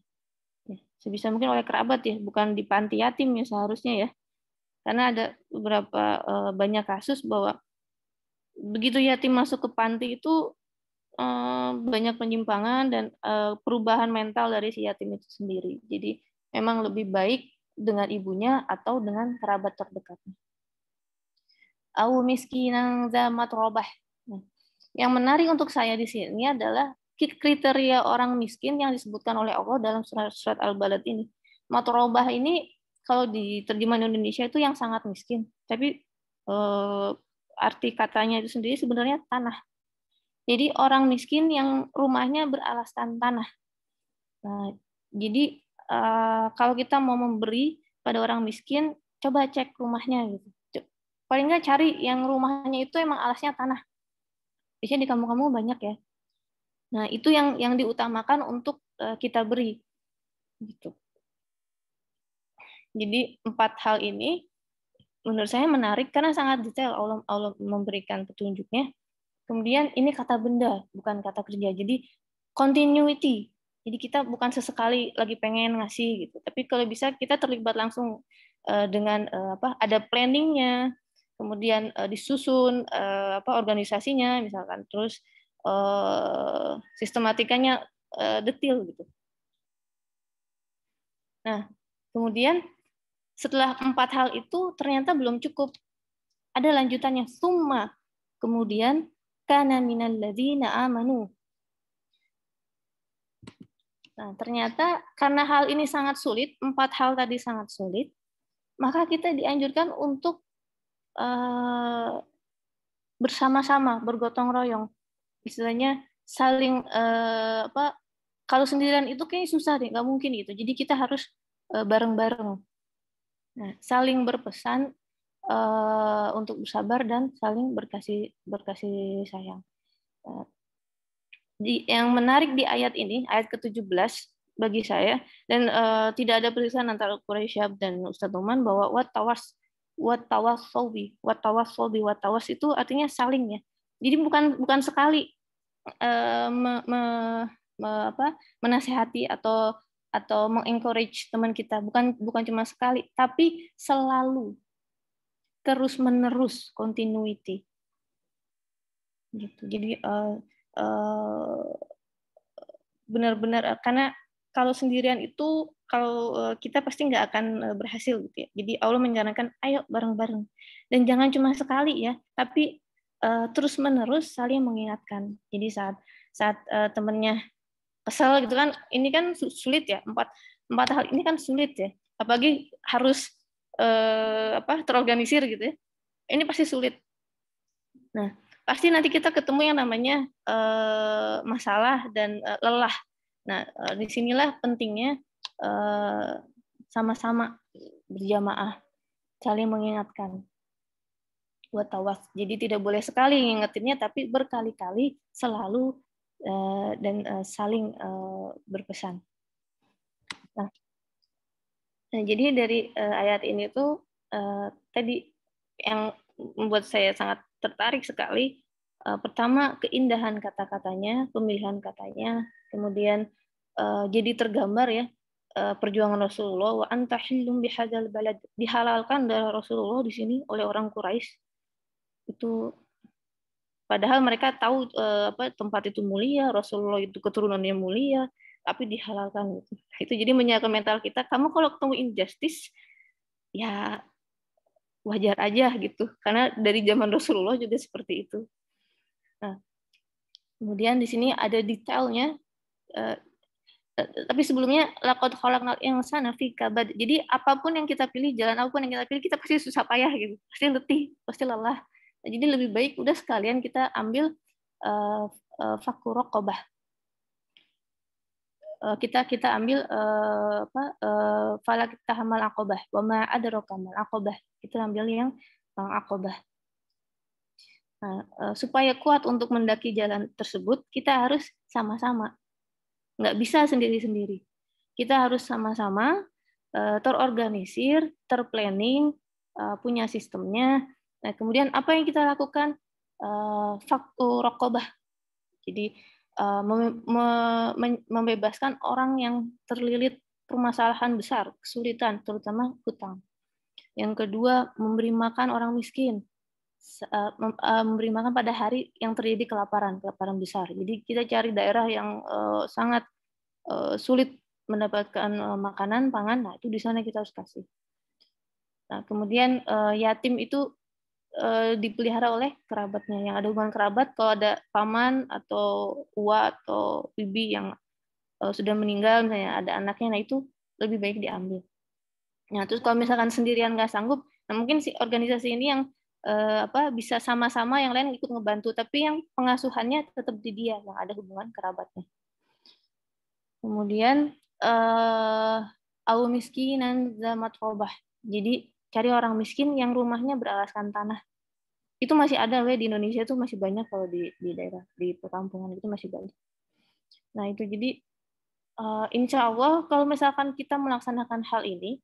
ya, sebisa mungkin oleh kerabat ya, bukan di panti yatim ya seharusnya ya. Karena ada beberapa uh, banyak kasus bahwa begitu yatim masuk ke panti itu uh, banyak penyimpangan dan uh, perubahan mental dari si yatim itu sendiri. Jadi memang lebih baik dengan ibunya atau dengan kerabat terdekatnya. Au miskinang zamat robah. Nah, yang menarik untuk saya di sini adalah kriteria orang miskin yang disebutkan oleh Allah dalam surat surat Al-Balad ini. Matrobah ini kalau di terjemahan Indonesia itu yang sangat miskin, tapi eh, arti katanya itu sendiri sebenarnya tanah. Jadi orang miskin yang rumahnya beralaskan tanah. Nah, jadi eh, kalau kita mau memberi pada orang miskin, coba cek rumahnya gitu. Paling nggak cari yang rumahnya itu emang alasnya tanah. Biasanya di kamu-kamu banyak ya Nah, itu yang yang diutamakan untuk eh, kita beri. Gitu. Jadi empat hal ini menurut saya menarik karena sangat detail Allah Allah memberikan petunjuknya. Kemudian ini kata benda, bukan kata kerja. Jadi continuity. Jadi kita bukan sesekali lagi pengen ngasih gitu, tapi kalau bisa kita terlibat langsung eh, dengan eh, apa ada planningnya, kemudian disusun apa organisasinya misalkan terus Eh, sistematikanya uh, detil gitu. Nah, kemudian setelah empat hal itu ternyata belum cukup. Ada lanjutannya summa. Kemudian kana minal ladzina amanu. Nah, ternyata karena hal ini sangat sulit, empat hal tadi sangat sulit, maka kita dianjurkan untuk uh, bersama-sama bergotong royong istilahnya saling uh, apa kalau sendirian itu kayaknya susah deh nggak mungkin gitu jadi kita harus eh, bareng-bareng nah, saling berpesan uh, untuk bersabar dan saling berkasih berkasih sayang uh, di, yang menarik di ayat ini ayat ke-17 bagi saya dan uh, tidak ada perisian antara Quraisy dan Ustaz Uman bahwa wat tawas wat tawas sobi wat tawas sobi wat tawas itu artinya saling ya jadi bukan bukan sekali eh, me, me, me, apa, menasehati atau atau mengencourage teman kita bukan bukan cuma sekali tapi selalu terus menerus continuity gitu jadi uh, uh, benar-benar karena kalau sendirian itu kalau kita pasti nggak akan berhasil gitu ya jadi Allah menyarankan ayo bareng-bareng dan jangan cuma sekali ya tapi uh, eh, terus menerus saling mengingatkan. Jadi saat saat uh, temennya kesel gitu kan, ini kan sulit ya empat empat hal ini kan sulit ya. Apalagi harus uh, apa terorganisir gitu ya. Ini pasti sulit. Nah pasti nanti kita ketemu yang namanya uh, masalah dan uh, lelah. Nah uh, disinilah pentingnya sama-sama berjamaah saling mengingatkan buat tawaf Jadi tidak boleh sekali ngingetinnya, tapi berkali-kali selalu eh, dan eh, saling eh, berpesan. Nah, nah, jadi dari ayat ini tuh tadi yang membuat saya sangat tertarik sekali. pertama keindahan kata-katanya, pemilihan katanya, kemudian jadi tergambar ya perjuangan Rasulullah wa anta bihadal balad dari Rasulullah di sini oleh orang Quraisy itu padahal mereka tahu eh, apa tempat itu mulia Rasulullah itu keturunannya mulia tapi dihalalkan gitu itu jadi menyiapkan mental kita kamu kalau ketemu injustice ya wajar aja gitu karena dari zaman Rasulullah juga seperti itu nah kemudian di sini ada detailnya eh, eh tapi sebelumnya lakot kholaknal yang sana fi Jadi apapun yang kita pilih, jalan apapun yang kita pilih, kita pasti susah payah gitu. Pasti letih, pasti lelah. Jadi lebih baik udah sekalian kita ambil uh, eh, uh, eh, fakurokobah. Eh, kita kita ambil uh, apa uh, falak tahamal akobah, wama rokamal akobah. Kita ambil yang uh, akobah. Nah, supaya kuat untuk mendaki jalan tersebut, kita harus sama-sama. Nggak bisa sendiri-sendiri. Kita harus sama-sama terorganisir, terplanning, punya sistemnya, Nah, kemudian apa yang kita lakukan? Eh, faktu rokobah. Jadi eh, membebaskan orang yang terlilit permasalahan besar, kesulitan, terutama hutang. Yang kedua, memberi makan orang miskin. Eh, memberi makan pada hari yang terjadi kelaparan, kelaparan besar. Jadi kita cari daerah yang sangat sulit mendapatkan makanan, pangan, nah itu di sana kita harus kasih. Nah, kemudian yatim itu Eh, dipelihara oleh kerabatnya yang ada hubungan kerabat kalau ada paman atau uwa atau bibi yang uh, sudah meninggal misalnya ada anaknya nah itu lebih baik diambil nah terus kalau misalkan sendirian nggak sanggup nah mungkin si organisasi ini yang uh, apa bisa sama-sama yang lain ikut ngebantu tapi yang pengasuhannya tetap di dia yang ada hubungan kerabatnya kemudian uh, au miskinan zamat robah jadi cari orang miskin yang rumahnya beralaskan tanah itu masih ada we di Indonesia itu masih banyak kalau di di daerah di perkampungan itu masih banyak nah itu jadi uh, insya Allah kalau misalkan kita melaksanakan hal ini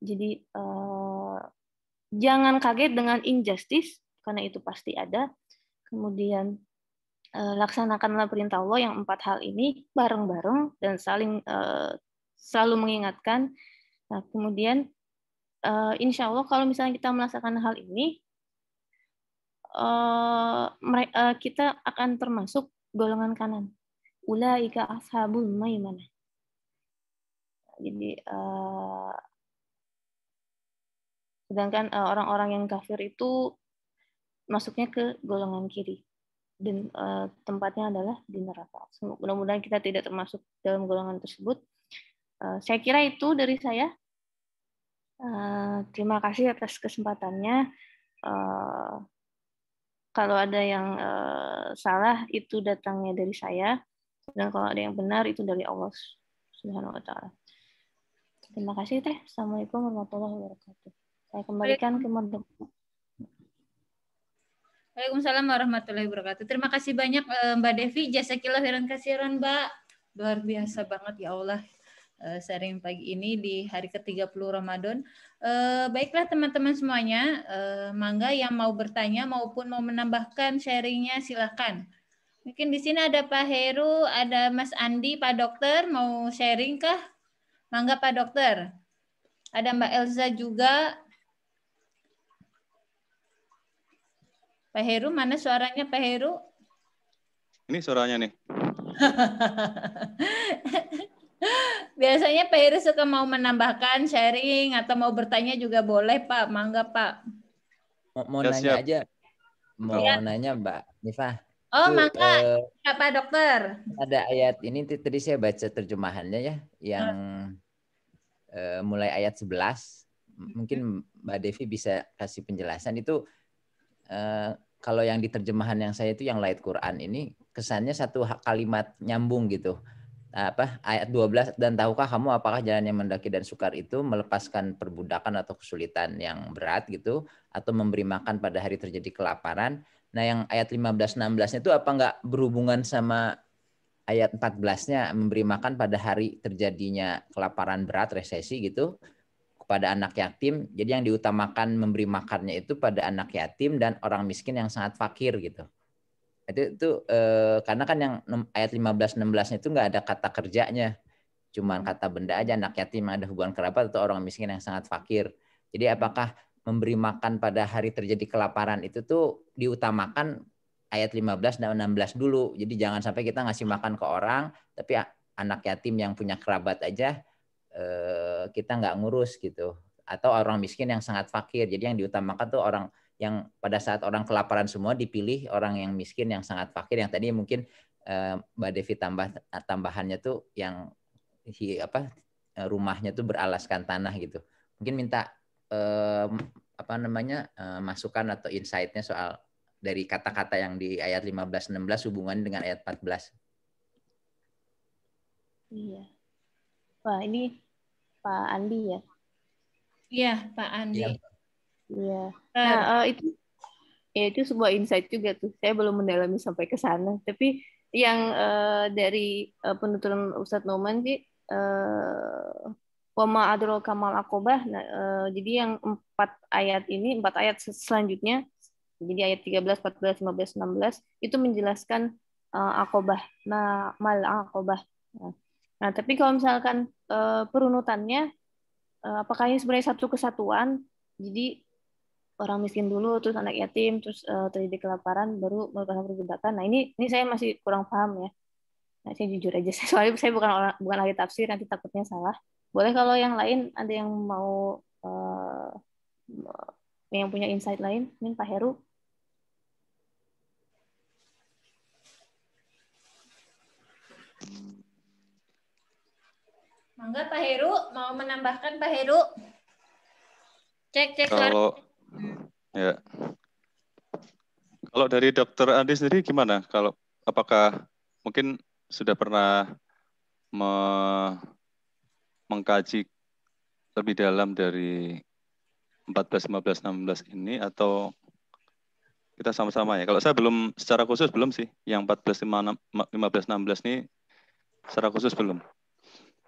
jadi uh, jangan kaget dengan injustice karena itu pasti ada kemudian uh, laksanakanlah perintah Allah yang empat hal ini bareng-bareng dan saling uh, selalu mengingatkan nah kemudian uh, insya Allah kalau misalnya kita merasakan hal ini, uh, uh, kita akan termasuk golongan kanan. Ulaika ashabul maimanah. Jadi uh, sedangkan orang-orang uh, yang kafir itu masuknya ke golongan kiri dan uh, tempatnya adalah di neraka. Mudah-mudahan kita tidak termasuk dalam golongan tersebut. Uh, saya kira itu dari saya. Eh, terima kasih atas kesempatannya. Uh, kalau ada yang uh, salah itu datangnya dari saya dan kalau ada yang benar itu dari Allah Subhanahu wa taala. Terima kasih Teh. Assalamualaikum warahmatullahi wabarakatuh. Saya kembalikan ke moderator. Waalaikumsalam warahmatullahi wabarakatuh. Terima kasih banyak Mbak Devi. Jasa kilah heran kasiran Mbak. Luar biasa banget ya Allah. Eh, sharing pagi ini di hari ke-30 Ramadan. Eh, baiklah teman-teman semuanya, eh, mangga yang mau bertanya maupun mau menambahkan sharingnya silakan. Mungkin di sini ada Pak Heru, ada Mas Andi, Pak Dokter mau sharing kah? Mangga Pak Dokter. Ada Mbak Elza juga. Pak Heru, mana suaranya Pak Heru? Ini suaranya nih. Biasanya Pak Heri suka mau menambahkan sharing atau mau bertanya juga boleh Pak, mangga Pak.
Mau, mau ya, nanya aja, mau ya. nanya Mbak Nifah. Oh Tuh, maka uh, eh, Dokter. Ada ayat ini tadi saya baca terjemahannya ya, yang uh, mulai ayat 11. Mungkin hmm. Mbak Devi bisa kasih penjelasan itu. Uh, kalau yang diterjemahan yang saya itu yang light Quran ini kesannya satu kalimat nyambung gitu apa ayat 12 dan tahukah kamu apakah jalan yang mendaki dan sukar itu melepaskan perbudakan atau kesulitan yang berat gitu atau memberi makan pada hari terjadi kelaparan. Nah, yang ayat 15 16 itu apa enggak berhubungan sama ayat 14-nya memberi makan pada hari terjadinya kelaparan berat resesi gitu kepada anak yatim. Jadi yang diutamakan memberi makannya itu pada anak yatim dan orang miskin yang sangat fakir gitu itu itu eh, karena kan yang ayat 15 16 itu nggak ada kata kerjanya cuman kata benda aja anak yatim ada hubungan kerabat atau orang miskin yang sangat fakir jadi apakah memberi makan pada hari terjadi kelaparan itu tuh diutamakan ayat 15 dan 16 dulu jadi jangan sampai kita ngasih makan ke orang tapi anak yatim yang punya kerabat aja eh, kita nggak ngurus gitu atau orang miskin yang sangat fakir jadi yang diutamakan tuh orang yang pada saat orang kelaparan semua dipilih orang yang miskin yang sangat fakir yang tadi mungkin eh, Mbak Devi tambah tambahannya tuh yang hi, apa rumahnya tuh beralaskan tanah gitu. Mungkin minta apa namanya eh, masukan atau insightnya soal dari kata-kata yang di ayat 15 16 hubungan dengan ayat 14.
Iya. Wah, ini Pak Andi ya. Iya, Pak Andi. Ya. Iya. Nah, uh, itu ya itu sebuah insight juga tuh. Saya belum mendalami sampai ke sana, tapi yang uh, dari uh, penuturan Ustadz Noman sih uh, Wama Adrol Kamal Akobah. Nah, uh, jadi yang empat ayat ini, empat ayat selanjutnya, jadi ayat 13, 14, 15, 16 itu menjelaskan uh, akobah, nah mal akobah. Nah, nah, tapi kalau misalkan uh, perunutannya, uh, apakah ini sebenarnya satu kesatuan? Jadi orang miskin dulu, terus anak yatim, terus uh, eh, terjadi kelaparan, baru melakukan perbudakan. Nah ini ini saya masih kurang paham ya. Nah, saya jujur aja, soalnya saya bukan orang bukan ahli tafsir, nanti takutnya salah. Boleh kalau yang lain ada yang mau uh, yang punya insight lain, mungkin Pak Heru. Mangga Pak Heru, mau menambahkan Pak Heru? Cek cek kalau
Ya. Kalau dari dokter Andi sendiri gimana? Kalau apakah mungkin sudah pernah me mengkaji lebih dalam dari 14, 15, 16 ini atau kita sama-sama ya. Kalau saya belum secara khusus belum sih. Yang 14, 15, 16 ini secara khusus belum.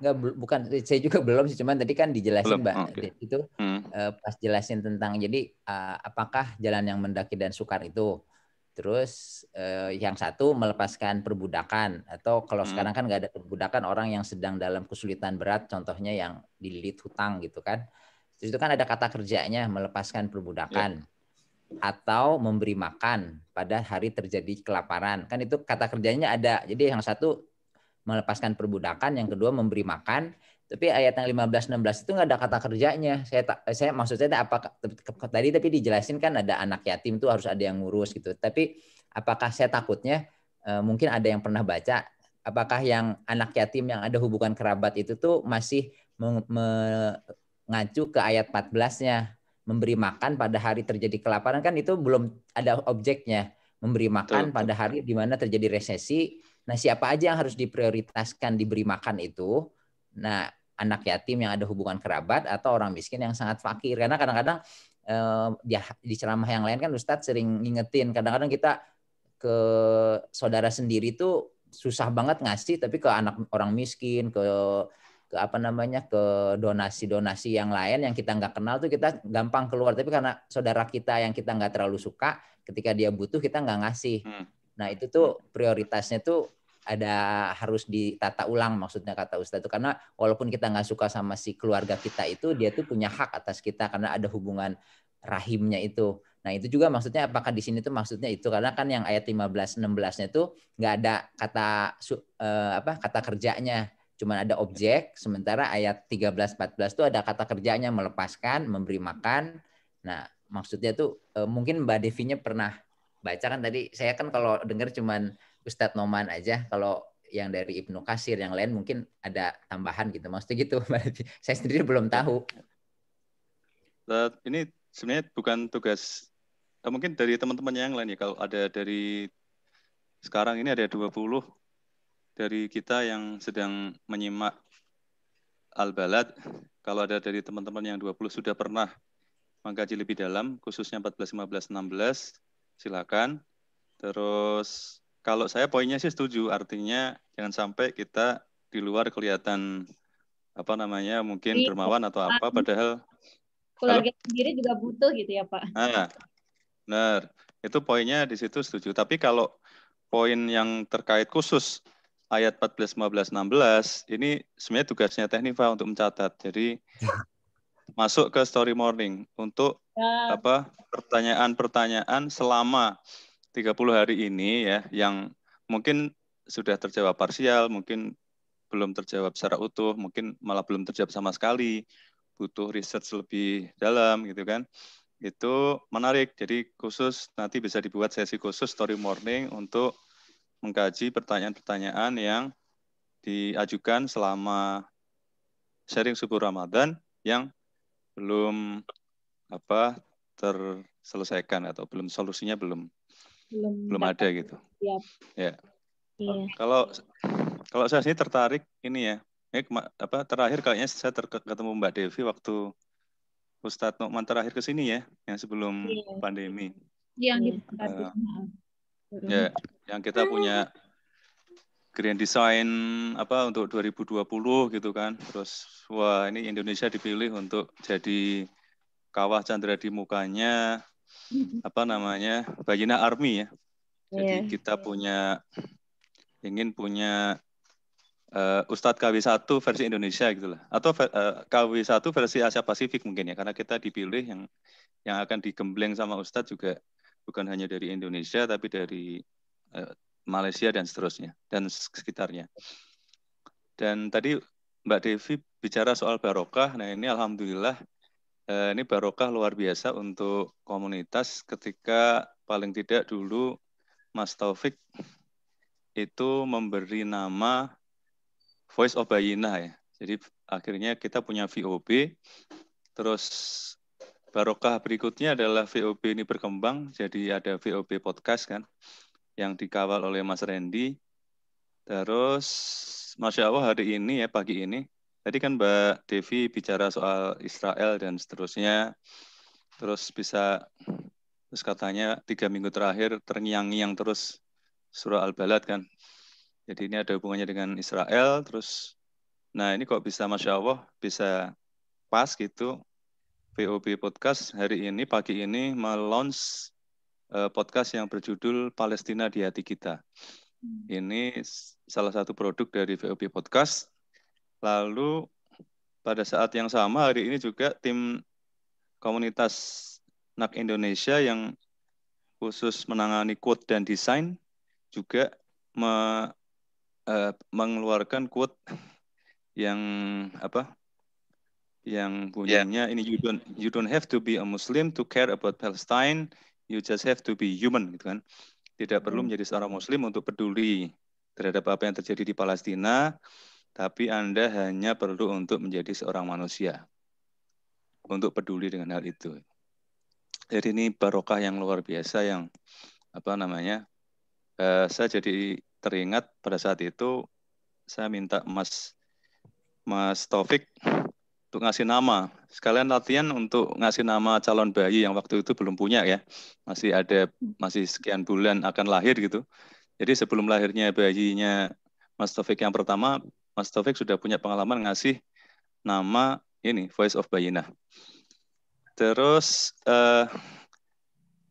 Enggak, bukan eh, saya juga belum sih, cuman tadi kan dijelasin belum. Mbak oh, okay. itu hmm. uh, pas jelasin tentang jadi uh, apakah jalan yang mendaki dan sukar itu terus uh, yang satu melepaskan perbudakan atau kalau hmm. sekarang kan nggak ada perbudakan orang yang sedang dalam kesulitan berat contohnya yang dililit hutang gitu kan terus itu kan ada kata kerjanya melepaskan perbudakan yeah. atau memberi makan pada hari terjadi kelaparan kan itu kata kerjanya ada jadi yang satu melepaskan perbudakan, yang kedua memberi makan. Tapi ayat yang 15 16 itu nggak ada kata kerjanya. Saya saya maksud saya apa tadi tapi dijelasin kan ada anak yatim itu harus ada yang ngurus gitu. Tapi apakah saya takutnya eh, mungkin ada yang pernah baca apakah yang anak yatim yang ada hubungan kerabat itu tuh masih mengacu ke ayat 14-nya memberi makan pada hari terjadi kelaparan kan itu belum ada objeknya memberi makan pada hari di mana terjadi resesi Nah, siapa aja yang harus diprioritaskan diberi makan itu? Nah, anak yatim yang ada hubungan kerabat atau orang miskin yang sangat fakir. Karena kadang-kadang eh, di ceramah yang lain kan Ustadz sering ngingetin. Kadang-kadang kita ke saudara sendiri itu susah banget ngasih, tapi ke anak orang miskin, ke ke apa namanya ke donasi-donasi yang lain yang kita nggak kenal tuh kita gampang keluar tapi karena saudara kita yang kita nggak terlalu suka ketika dia butuh kita nggak ngasih hmm. Nah itu tuh prioritasnya tuh ada harus ditata ulang maksudnya kata Ustadz itu karena walaupun kita nggak suka sama si keluarga kita itu dia tuh punya hak atas kita karena ada hubungan rahimnya itu. Nah itu juga maksudnya apakah di sini tuh maksudnya itu karena kan yang ayat 15 16-nya tuh nggak ada kata eh, apa kata kerjanya cuman ada objek sementara ayat 13 14 tuh ada kata kerjanya melepaskan, memberi makan. Nah, maksudnya tuh eh, mungkin Mbak Devinya pernah baca kan tadi saya kan kalau dengar cuman Ustadz Noman aja kalau yang dari Ibnu Kasir yang lain mungkin ada tambahan gitu maksudnya gitu saya sendiri belum tahu
ini sebenarnya bukan tugas eh, mungkin dari teman-teman yang lain ya kalau ada dari sekarang ini ada 20 dari kita yang sedang menyimak Al-Balad kalau ada dari teman-teman yang 20 sudah pernah mengkaji lebih dalam khususnya 14 15 16 silakan. Terus kalau saya poinnya sih setuju, artinya jangan sampai kita di luar kelihatan apa namanya mungkin iya. dermawan atau apa, iya. padahal keluarga
halo? sendiri juga butuh gitu ya Pak.
Nah, benar. Itu poinnya di situ setuju. Tapi kalau poin yang terkait khusus ayat 14, 15, 16 ini sebenarnya tugasnya Teknifa untuk mencatat. Jadi ya. masuk ke story morning untuk Ya. apa pertanyaan-pertanyaan selama 30 hari ini ya yang mungkin sudah terjawab parsial, mungkin belum terjawab secara utuh, mungkin malah belum terjawab sama sekali, butuh riset lebih dalam gitu kan. Itu menarik. Jadi khusus nanti bisa dibuat sesi khusus story morning untuk mengkaji pertanyaan-pertanyaan yang diajukan selama sharing subuh Ramadan yang belum apa terselesaikan atau belum solusinya belum belum, belum ada gitu. Ya. Iya. Kalau kalau saya sih tertarik ini ya. Ini apa terakhir kayaknya saya ter ketemu Mbak Devi waktu Ustadz Nokman terakhir ke sini ya, yang sebelum iya. pandemi.
Iya, yang uh,
Ya, yang kita punya grand design apa untuk 2020 gitu kan. Terus wah ini Indonesia dipilih untuk jadi kawah Chandra di mukanya mm-hmm. apa namanya Bayina Army ya. Jadi yeah. kita punya ingin punya uh, Ustadz KW1 versi Indonesia gitu lah. Atau uh, eh, KW1 versi Asia Pasifik mungkin ya karena kita dipilih yang yang akan digembleng sama Ustadz juga bukan hanya dari Indonesia tapi dari uh, Malaysia dan seterusnya dan sekitarnya. Dan tadi Mbak Devi bicara soal barokah. Nah ini alhamdulillah Eh, ini barokah luar biasa untuk komunitas ketika paling tidak dulu Mas Taufik itu memberi nama Voice of Bayina ya. Jadi akhirnya kita punya VOB, terus barokah berikutnya adalah VOB ini berkembang, jadi ada VOB podcast kan, yang dikawal oleh Mas Randy. Terus, Masya Allah hari ini ya, pagi ini, Tadi kan Mbak Devi bicara soal Israel dan seterusnya, terus bisa terus katanya tiga minggu terakhir terngiang-ngiang terus surah Al-Balad kan. Jadi ini ada hubungannya dengan Israel, terus nah ini kok bisa Masya Allah bisa pas gitu VOB Podcast hari ini pagi ini meluncur eh, podcast yang berjudul Palestina di Hati Kita. Hmm. Ini salah satu produk dari VOB Podcast Lalu pada saat yang sama hari ini juga tim komunitas NAK Indonesia yang khusus menangani quote dan desain juga me, uh, mengeluarkan quote yang apa yang bunyinya yeah. ini you don't you don't have to be a Muslim to care about Palestine, you just have to be human gitu kan. Tidak perlu hmm. menjadi seorang Muslim untuk peduli terhadap apa yang terjadi di Palestina, tapi Anda hanya perlu untuk menjadi seorang manusia, untuk peduli dengan hal itu. Jadi ini barokah yang luar biasa yang apa namanya? Eh, saya jadi teringat pada saat itu saya minta Mas Mas Taufik untuk ngasih nama. Sekalian latihan untuk ngasih nama calon bayi yang waktu itu belum punya ya. Masih ada masih sekian bulan akan lahir gitu. Jadi sebelum lahirnya bayinya Mas Taufik yang pertama, Mas Taufik sudah punya pengalaman ngasih nama ini Voice of Bayina. Terus eh,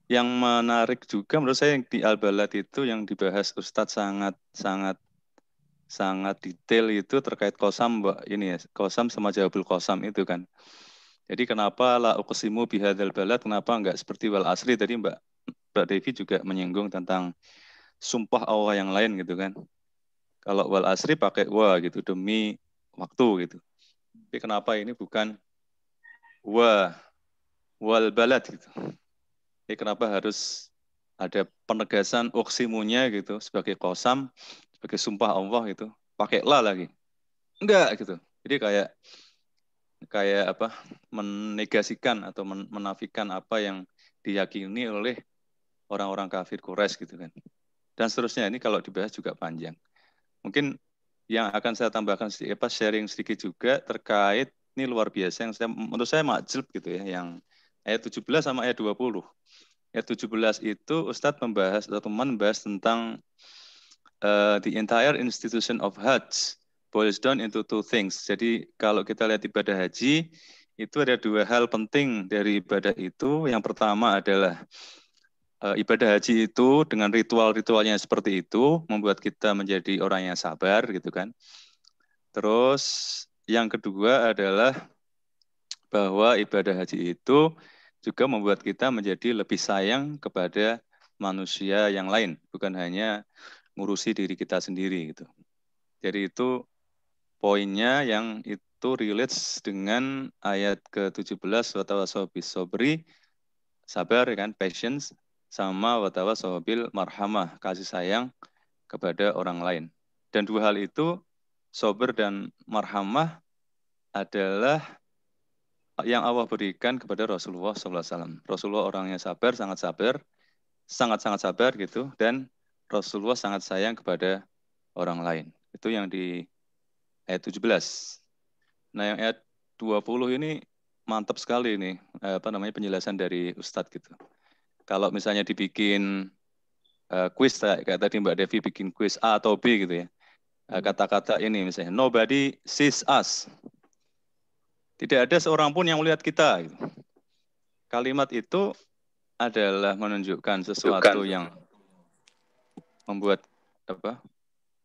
yang menarik juga menurut saya yang di Al-Balad itu yang dibahas Ustadz sangat sangat sangat detail itu terkait kosam mbak ini ya kosam sama jawabul kosam itu kan jadi kenapa la uqsimu bihadal balad kenapa nggak seperti wal asri tadi mbak mbak Devi juga menyinggung tentang sumpah Allah yang lain gitu kan kalau wal asri pakai wa gitu demi waktu gitu. Tapi kenapa ini bukan wa wal balad gitu. Ini kenapa harus ada penegasan oksimunya gitu sebagai kosam, sebagai sumpah Allah gitu. Pakai la lagi. Enggak gitu. Jadi kayak kayak apa menegasikan atau menafikan apa yang diyakini oleh orang-orang kafir Quraisy gitu kan. Dan seterusnya ini kalau dibahas juga panjang. Mungkin yang akan saya tambahkan sedikit, apa, sharing sedikit juga terkait ini luar biasa yang saya, menurut saya makjub gitu ya yang ayat 17 sama ayat 20. Ayat 17 itu Ustadz membahas atau teman membahas tentang uh, the entire institution of Hajj boils down into two things. Jadi kalau kita lihat ibadah haji itu ada dua hal penting dari ibadah itu. Yang pertama adalah Eh, ibadah haji itu dengan ritual-ritualnya seperti itu membuat kita menjadi orang yang sabar gitu kan. Terus yang kedua adalah bahwa ibadah haji itu juga membuat kita menjadi lebih sayang kepada manusia yang lain, bukan hanya ngurusi diri kita sendiri gitu. Jadi itu poinnya yang itu relates dengan ayat ke-17 wa tawassaw sobri sabar ya kan patience sama watawa sobil marhamah, kasih sayang kepada orang lain. Dan dua hal itu, sober dan marhamah adalah yang Allah berikan kepada Rasulullah SAW. Rasulullah orangnya sabar, sangat sabar, sangat-sangat sabar gitu, dan Rasulullah sangat sayang kepada orang lain. Itu yang di ayat 17. Nah yang ayat 20 ini mantap sekali ini eh, apa namanya penjelasan dari Ustadz gitu kalau misalnya dibikin uh, eh, quiz kayak tadi Mbak Devi bikin quiz A atau B gitu ya. Eh, hmm. Kata-kata ini misalnya nobody sees us. Tidak ada seorang pun yang melihat kita. Gitu. Kalimat itu adalah menunjukkan sesuatu yang membuat apa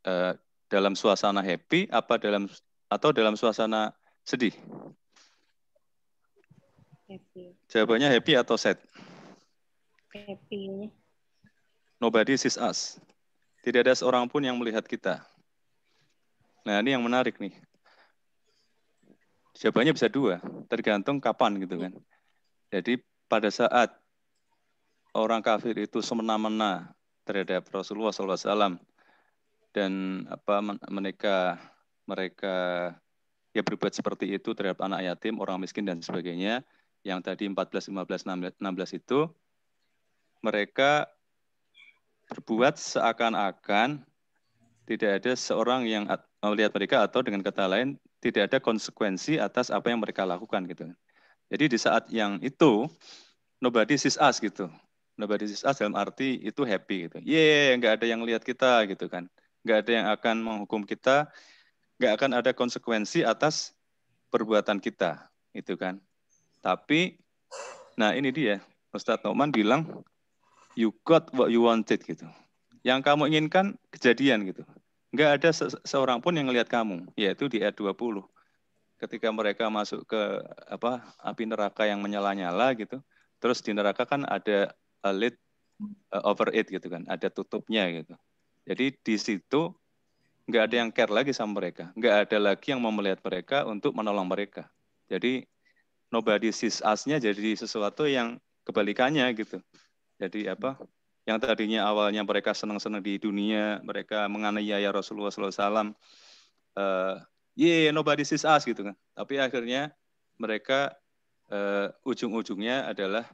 uh, dalam suasana happy apa dalam atau dalam suasana sedih. Happy. Jawabannya happy atau sad?
Happy.
Nobody sees us. Tidak ada seorang pun yang melihat kita. Nah, ini yang menarik nih. Jawabannya bisa dua, tergantung kapan gitu kan. Jadi pada saat orang kafir itu semena-mena terhadap Rasulullah SAW dan apa mereka mereka ya berbuat seperti itu terhadap anak yatim, orang miskin dan sebagainya yang tadi 14, 15, 16 itu mereka berbuat seakan-akan tidak ada seorang yang melihat mereka atau dengan kata lain tidak ada konsekuensi atas apa yang mereka lakukan gitu. Jadi di saat yang itu nobody sees us gitu. Nobody sees us dalam arti itu happy gitu. Ye, nggak ada yang lihat kita gitu kan. Nggak ada yang akan menghukum kita. Nggak akan ada konsekuensi atas perbuatan kita itu kan. Tapi nah ini dia Ustadz Noman bilang you got what you wanted gitu. Yang kamu inginkan kejadian gitu. Enggak ada se seorang pun yang melihat kamu, yaitu di ayat 20. Ketika mereka masuk ke apa api neraka yang menyala-nyala gitu. Terus di neraka kan ada a lid uh, over it gitu kan, ada tutupnya gitu. Jadi di situ enggak ada yang care lagi sama mereka, enggak ada lagi yang mau melihat mereka untuk menolong mereka. Jadi nobody sees us-nya jadi sesuatu yang kebalikannya gitu. Jadi apa? Hmm. Yang tadinya awalnya mereka senang-senang di dunia, mereka menganiaya Rasulullah SAW. Uh, yeah, nobody sees us gitu kan. Tapi akhirnya mereka uh, ujung-ujungnya adalah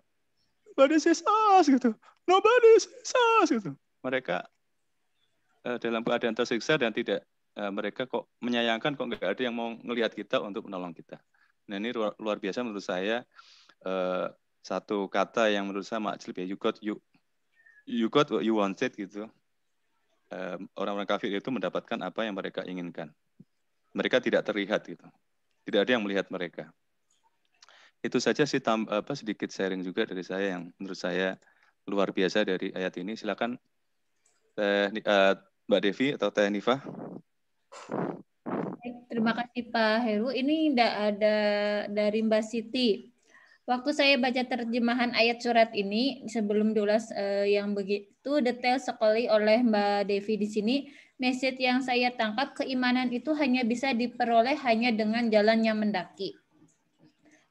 nobody sees us gitu. Nobody sees us gitu. Mereka uh, dalam keadaan tersiksa dan tidak uh, mereka kok menyayangkan kok nggak ada yang mau ngelihat kita untuk menolong kita. Nah ini luar, luar biasa menurut saya uh, satu kata yang menurut saya makjlub ya you got you you got what you wanted gitu orang-orang kafir itu mendapatkan apa yang mereka inginkan mereka tidak terlihat gitu tidak ada yang melihat mereka itu saja sih tam, apa sedikit sharing juga dari saya yang menurut saya luar biasa dari ayat ini silakan eh, eh Mbak Devi atau Teh Nifah
Terima kasih Pak Heru. Ini tidak ada dari Mbak Siti. Waktu saya baca terjemahan ayat surat ini sebelum diulas eh, yang begitu detail sekali oleh Mbak Devi di sini, message yang saya tangkap keimanan itu hanya bisa diperoleh hanya dengan jalan yang mendaki.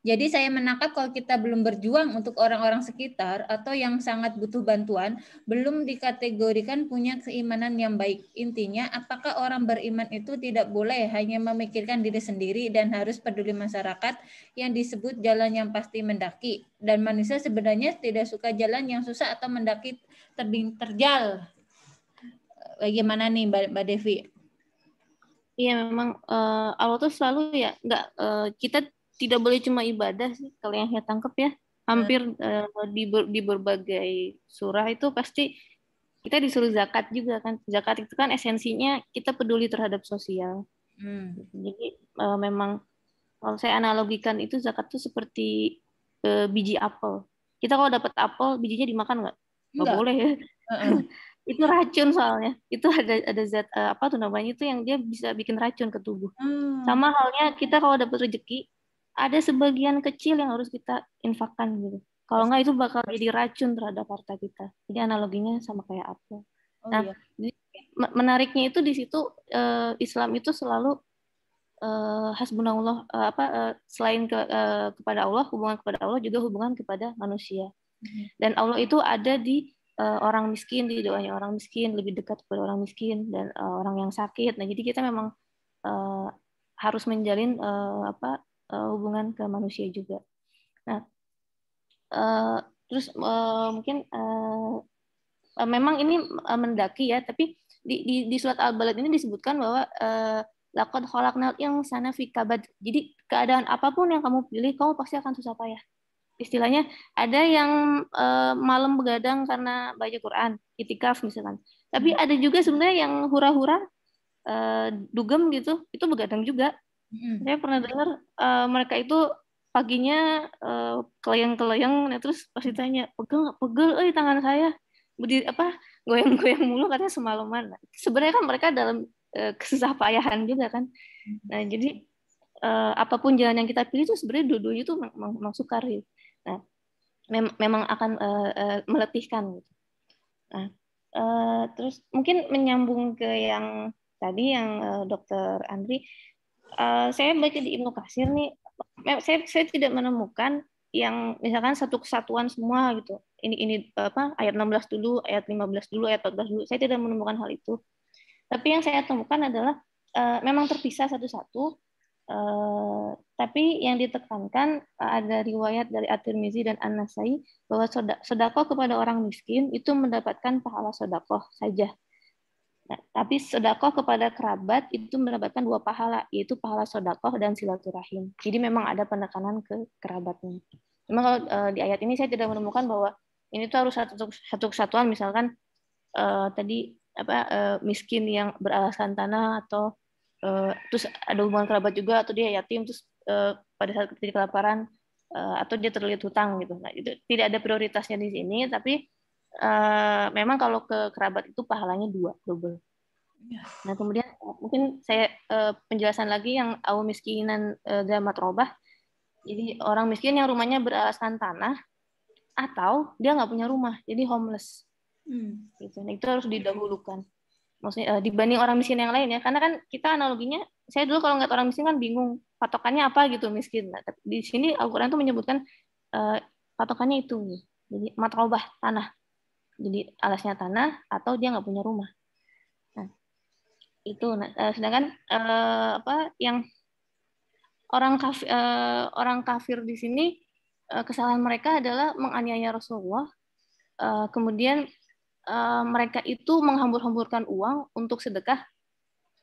Jadi saya menangkap kalau kita belum berjuang untuk orang-orang sekitar atau yang sangat butuh bantuan, belum dikategorikan punya keimanan yang baik. Intinya, apakah orang beriman itu tidak boleh hanya memikirkan diri sendiri dan harus peduli masyarakat yang disebut jalan yang pasti mendaki. Dan manusia sebenarnya tidak suka jalan yang susah atau mendaki terding terjal. Bagaimana nih Mbak Devi? Iya memang uh, Allah tuh selalu ya nggak uh, kita tidak boleh cuma ibadah sih kalau yang saya tangkap ya hampir uh, di ber, di berbagai surah itu pasti kita disuruh zakat juga kan zakat itu kan esensinya kita peduli terhadap sosial hmm. jadi uh, memang kalau saya analogikan itu zakat itu seperti uh, biji apel kita kalau dapat apel bijinya dimakan nggak nggak boleh ya itu racun soalnya itu ada ada zat uh, apa tuh namanya itu yang dia bisa bikin racun ke tubuh hmm. sama halnya kita kalau dapat rezeki ada sebagian kecil yang harus kita infakkan gitu. Kalau nggak itu bakal jadi racun terhadap harta kita. Jadi analoginya sama kayak apa. Oh, nah, iya. menariknya itu di situ uh, Islam itu selalu uh, hasbunallah uh, apa uh, selain ke, uh, kepada Allah, hubungan kepada Allah juga hubungan kepada manusia. Mhm. Dan Allah itu ada di uh, orang miskin, di doanya orang miskin, lebih dekat kepada orang miskin dan uh, orang yang sakit. Nah, jadi kita memang uh, harus menjalin uh, apa uh, hubungan ke manusia juga. Nah, uh, terus uh, mungkin uh, uh, memang ini uh, mendaki ya, tapi di, di, di surat Al-Balad ini disebutkan bahwa uh, lakon holaknal yang sana fikabad. Jadi keadaan apapun yang kamu pilih, kamu pasti akan susah payah. Istilahnya ada yang uh, malam begadang karena baca Quran, itikaf misalkan. Tapi hmm. ada juga sebenarnya yang hura-hura, uh, dugem gitu, itu begadang juga Hmm. Saya pernah dengar uh, mereka itu paginya uh, eh, keleng-keleng, nah terus pasti tanya pegel pegel, eh tangan saya di apa goyang-goyang mulu katanya semalaman. Nah, sebenarnya kan mereka dalam uh, kesusah payahan juga kan. Hmm. Nah jadi uh, apapun jalan yang kita pilih itu sebenarnya dudunya itu memang, memang sukar gitu. Nah mem memang akan uh, uh, meletihkan gitu. Nah uh, terus mungkin menyambung ke yang tadi yang uh, dokter Andri Eh, saya baca di Ibnu Kasir nih, saya, saya tidak menemukan yang misalkan satu kesatuan semua gitu. Ini ini apa ayat 16 dulu, ayat 15 dulu, ayat 14 dulu. Saya tidak menemukan hal itu. Tapi yang saya temukan adalah uh, memang terpisah satu-satu. Uh, tapi yang ditekankan uh, ada riwayat dari At-Tirmizi dan An-Nasai bahwa sodakoh kepada orang miskin itu mendapatkan pahala sodakoh saja. Nah, tapi sodakoh kepada kerabat itu mendapatkan dua pahala, yaitu pahala sodakoh dan silaturahim. Jadi memang ada penekanan ke kerabatnya. Memang kalau e, di ayat ini saya tidak menemukan bahwa ini tuh harus satu satu kesatuan, misalkan e, tadi apa e, miskin yang beralaskan tanah atau e, terus ada hubungan kerabat juga atau dia yatim terus e, pada saat ketika kelaparan atau dia terlilit hutang gitu. Nah itu tidak ada prioritasnya di sini, tapi Eh, memang kalau ke kerabat itu pahalanya dua double. Nah kemudian eh, mungkin saya eh, penjelasan lagi yang awu miskinan uh, gamat robah. Jadi orang miskin yang rumahnya beralaskan tanah atau dia nggak punya rumah, jadi homeless. Hmm. Gitu. Nah, itu harus didahulukan. Maksudnya dibanding orang miskin yang lain ya, karena kan kita analoginya, saya dulu kalau nggak orang miskin kan bingung patokannya apa gitu miskin. Nah, di sini Al-Quran itu menyebutkan uh, patokannya itu, nih jadi matrobah tanah jadi alasnya tanah atau dia nggak punya rumah nah, itu nah, eh, sedangkan eh, apa yang orang kafir eh, orang kafir di sini eh, kesalahan mereka adalah menganiaya Rasulullah eh, kemudian eh, mereka itu menghambur-hamburkan uang untuk sedekah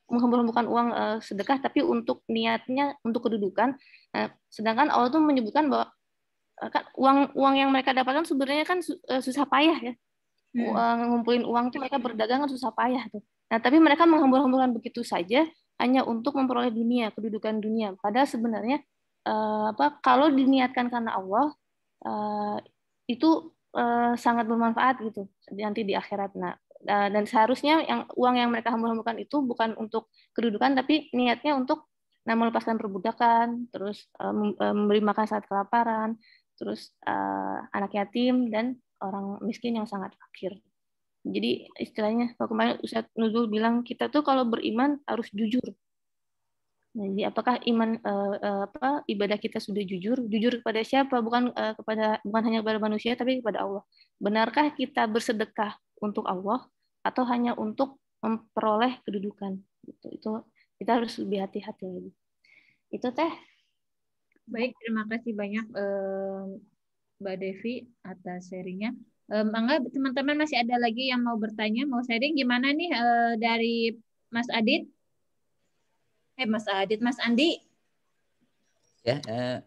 menghambur-hamburkan uang eh, sedekah tapi untuk niatnya untuk kedudukan nah, sedangkan Allah itu menyebutkan bahwa eh, kan uang uang yang mereka dapatkan sebenarnya kan eh, susah payah ya Hmm. uang ngumpulin uang tuh mereka berdagang susah payah tuh nah tapi mereka menghambur-hamburkan begitu saja hanya untuk memperoleh dunia kedudukan dunia padahal sebenarnya uh, apa kalau diniatkan karena Allah uh, itu uh, sangat bermanfaat gitu nanti di akhirat nah dan seharusnya yang uang yang mereka hambur-hamburkan itu bukan untuk kedudukan tapi niatnya untuk nah melepaskan perbudakan terus uh, memberi makan saat kelaparan terus uh, anak yatim dan orang miskin yang sangat fakir. Jadi istilahnya kalau kemarin Ustaz Nuzul bilang kita tuh kalau beriman harus jujur. Nah, jadi apakah iman uh, apa ibadah kita sudah jujur? Jujur kepada siapa? Bukan uh, kepada bukan hanya kepada manusia tapi kepada Allah. Benarkah kita bersedekah untuk Allah atau hanya untuk memperoleh kedudukan? Itu itu kita harus lebih hati-hati lagi. Itu teh. Baik, terima kasih banyak Mbak Devi atas sharingnya. Um, teman-teman masih ada lagi yang mau bertanya, mau sharing gimana nih uh, dari Mas Adit? Eh, Mas Adit, Mas Andi.
Ya, uh,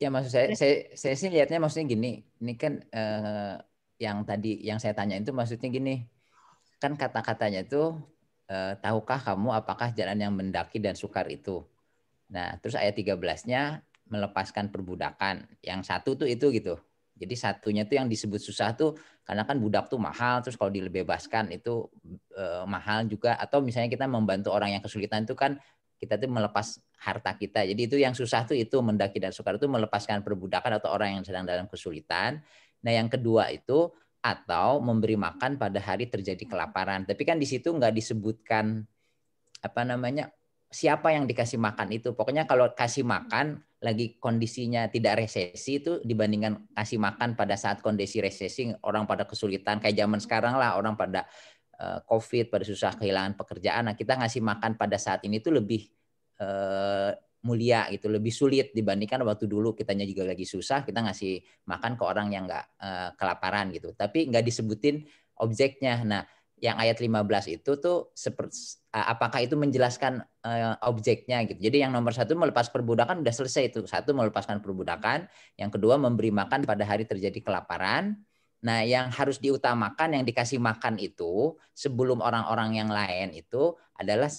ya maksud saya, saya, saya sih lihatnya maksudnya gini, ini kan uh, yang tadi yang saya tanya itu maksudnya gini, kan kata-katanya itu uh, tahukah kamu apakah jalan yang mendaki dan sukar itu? Nah, terus ayat 13-nya melepaskan perbudakan. Yang satu tuh itu gitu. Jadi satunya tuh yang disebut susah tuh karena kan budak tuh mahal, terus kalau dibebaskan itu eh, mahal juga. Atau misalnya kita membantu orang yang kesulitan itu kan kita tuh melepas harta kita. Jadi itu yang susah tuh itu mendaki dan sukar itu melepaskan perbudakan atau orang yang sedang dalam kesulitan. Nah yang kedua itu atau memberi makan pada hari terjadi kelaparan. Tapi kan di situ nggak disebutkan apa namanya siapa yang dikasih makan itu. Pokoknya kalau kasih makan lagi kondisinya tidak resesi itu dibandingkan kasih makan pada saat kondisi resesi orang pada kesulitan kayak zaman sekarang lah orang pada eh, covid pada susah kehilangan pekerjaan nah kita ngasih makan pada saat ini tuh lebih uh, mulia gitu lebih sulit dibandingkan waktu dulu kitanya juga lagi susah kita ngasih makan ke orang yang nggak uh, kelaparan gitu tapi nggak disebutin objeknya nah yang ayat 15 itu tuh apakah itu menjelaskan uh, objeknya gitu. Jadi yang nomor satu melepas perbudakan udah selesai itu. Satu melepaskan perbudakan, yang kedua memberi makan pada hari terjadi kelaparan. Nah, yang harus diutamakan yang dikasih makan itu sebelum orang-orang yang lain itu adalah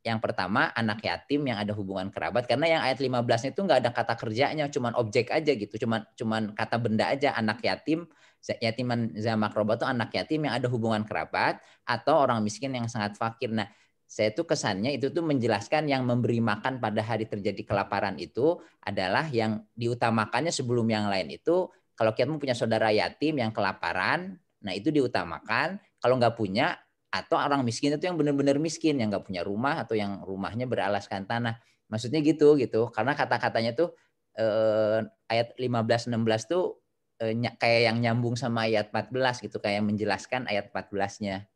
yang pertama anak yatim yang ada hubungan kerabat karena yang ayat 15 itu nggak ada kata kerjanya cuman objek aja gitu cuman cuman kata benda aja anak yatim Yatiman zamakroba itu anak yatim yang ada hubungan kerabat atau orang miskin yang sangat fakir. Nah, saya tuh kesannya itu tuh menjelaskan yang memberi makan pada hari terjadi kelaparan itu adalah yang diutamakannya sebelum yang lain itu kalau kita punya saudara yatim yang kelaparan, nah itu diutamakan. Kalau nggak punya atau orang miskin itu yang benar-benar miskin yang nggak punya rumah atau yang rumahnya beralaskan tanah. Maksudnya gitu gitu. Karena kata-katanya tuh eh, ayat 15 16 tuh Eh, kayak yang nyambung sama ayat 14 gitu kayak menjelaskan ayat 14-nya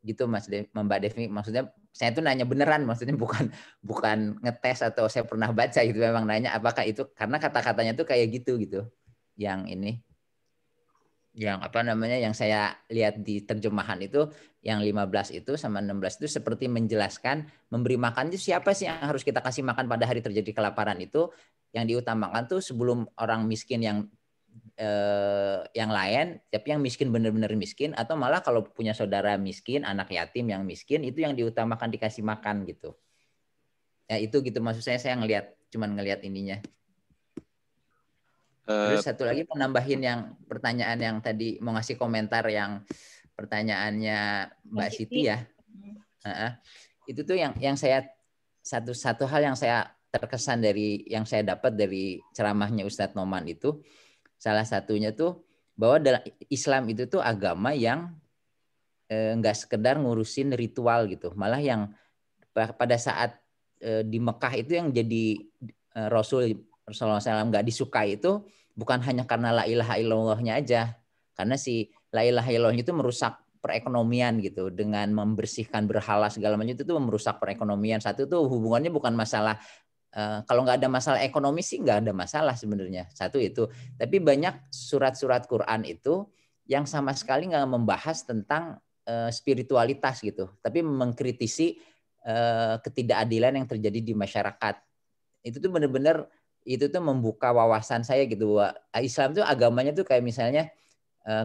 gitu Mas De, Mbak Devi maksudnya saya itu nanya beneran maksudnya bukan bukan ngetes atau saya pernah baca gitu memang nanya apakah itu karena kata-katanya tuh kayak gitu gitu yang ini yang apa namanya yang saya lihat di terjemahan itu yang 15 itu sama 16 itu seperti menjelaskan memberi makan itu siapa sih yang harus kita kasih makan pada hari terjadi kelaparan itu yang diutamakan tuh sebelum orang miskin yang eh, yang lain, tapi yang miskin benar-benar miskin atau malah kalau punya saudara miskin, anak yatim yang miskin itu yang diutamakan dikasih makan gitu. Ya itu gitu maksud saya saya ngelihat cuman ngelihat ininya.
Eh, Terus satu lagi
penambahin yang pertanyaan yang tadi mau ngasih komentar yang pertanyaannya Mbak Siti ya. Uh -huh. Itu tuh yang yang saya satu satu hal yang saya terkesan dari yang saya dapat dari ceramahnya Ustadz Noman itu Salah satunya tuh bahwa dalam Islam itu tuh agama yang eh, nggak eh, sekedar ngurusin ritual gitu, malah yang pada saat eh, di Mekah itu yang jadi eh, Rasul Rasulullah SAW nggak disukai itu bukan hanya karena la ilaha illallahnya aja, karena si la ilaha illallahnya itu merusak perekonomian gitu dengan membersihkan berhala segala macam itu tuh merusak perekonomian satu tuh hubungannya bukan masalah Eh, kalau nggak ada masalah ekonomi sih nggak ada masalah sebenarnya satu itu tapi banyak surat-surat Quran itu yang sama sekali nggak membahas tentang uh, spiritualitas gitu tapi mengkritisi uh, ketidakadilan yang terjadi di masyarakat itu tuh benar-benar itu tuh membuka wawasan saya gitu bahwa Islam tuh agamanya tuh kayak misalnya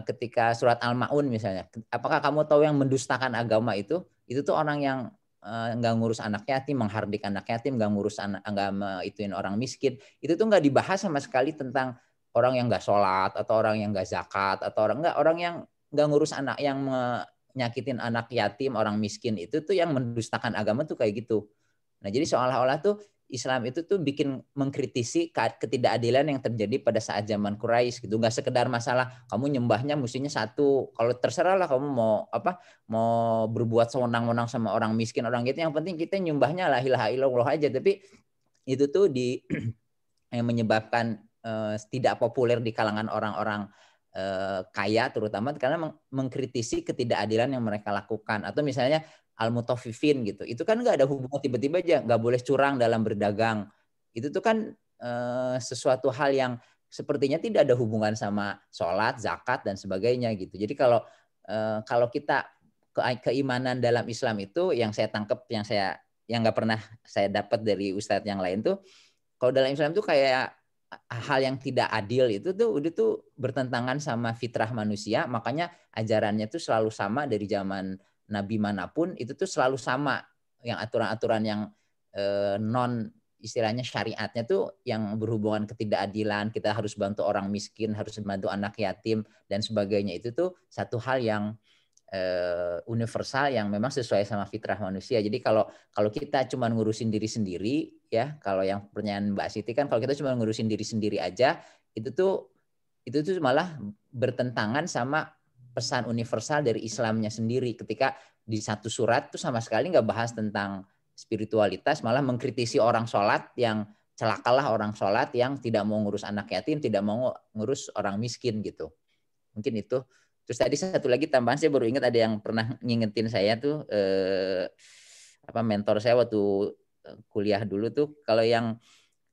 ketika surat Al-Maun misalnya apakah kamu tahu yang mendustakan agama itu itu tuh orang yang Eh, nggak uh, ngurus anak yatim, menghardik anak yatim, nggak ngurus anak, nggak ituin orang miskin, itu tuh nggak dibahas sama sekali tentang orang yang nggak sholat atau orang yang nggak zakat atau orang nggak orang yang nggak ngurus anak yang menyakitin anak yatim, orang miskin itu tuh yang mendustakan agama tuh kayak gitu. Nah jadi seolah-olah tuh Islam itu tuh bikin mengkritisi ketidakadilan yang terjadi pada saat zaman Quraisy gitu. Gak sekedar masalah kamu nyembahnya mestinya satu. Kalau terserah lah kamu mau apa mau berbuat sewenang-wenang sama orang miskin orang gitu. Yang penting kita nyembahnya lah ilaha illallah aja. Tapi itu tuh di yang menyebabkan uh, tidak populer di kalangan orang-orang eh, kaya terutama karena mengkritisi ketidakadilan yang mereka lakukan atau misalnya al-mutafifin gitu. Itu kan nggak ada hubungan tiba-tiba aja nggak boleh curang dalam berdagang. Itu tuh kan eh, sesuatu hal yang sepertinya tidak ada hubungan sama sholat, zakat dan sebagainya gitu. Jadi kalau eh, kalau kita ke keimanan dalam Islam itu yang saya tangkap yang saya yang nggak pernah saya dapat dari ustadz yang lain tuh kalau dalam Islam tuh kayak hal yang tidak adil itu tuh udah tuh bertentangan sama fitrah manusia makanya ajarannya tuh selalu sama dari zaman nabi manapun itu tuh selalu sama yang aturan-aturan yang eh, non istilahnya syariatnya tuh yang berhubungan ketidakadilan, kita harus bantu orang miskin, harus bantu anak yatim dan sebagainya itu tuh satu hal yang eh, universal yang memang sesuai sama fitrah manusia. Jadi kalau kalau kita cuma ngurusin diri sendiri ya, kalau yang pertanyaan Mbak Siti kan kalau kita cuma ngurusin diri sendiri aja, itu tuh itu tuh malah bertentangan sama pesan universal dari Islamnya sendiri ketika di satu surat tuh sama sekali nggak bahas tentang spiritualitas malah mengkritisi orang sholat yang celakalah orang sholat yang tidak mau ngurus anak yatim tidak mau ngurus orang miskin gitu mungkin itu terus tadi satu lagi tambahan saya baru ingat ada yang pernah ngingetin saya tuh eh, apa mentor saya waktu eh, kuliah dulu tuh kalau yang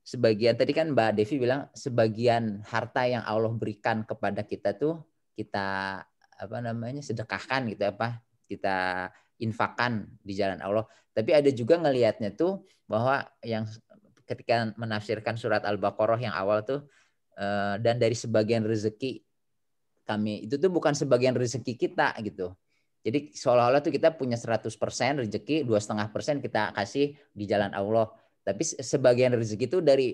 sebagian tadi kan Mbak Devi bilang sebagian harta yang Allah berikan kepada kita tuh kita apa namanya sedekahkan gitu apa kita infakan di jalan Allah. Tapi ada juga ngelihatnya tuh bahwa yang ketika menafsirkan surat Al-Baqarah yang awal tuh eh, dan dari sebagian rezeki kami itu tuh bukan sebagian rezeki kita gitu. Jadi seolah-olah tuh kita punya 100% rezeki, dua setengah persen kita kasih di jalan Allah. Tapi sebagian rezeki itu dari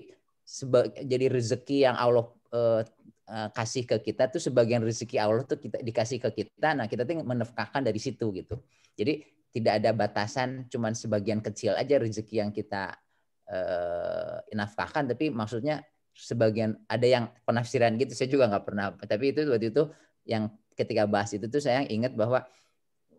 seba, jadi rezeki yang Allah eh, Eh, kasih ke kita tuh sebagian rezeki Allah tuh kita dikasih ke kita. Nah, kita tuh menafkahkan dari situ gitu. Jadi tidak ada batasan cuman sebagian kecil aja rezeki yang kita uh, nafkahkan tapi maksudnya sebagian ada yang penafsiran gitu saya juga nggak pernah tapi itu waktu itu yang ketika bahas itu tuh saya ingat bahwa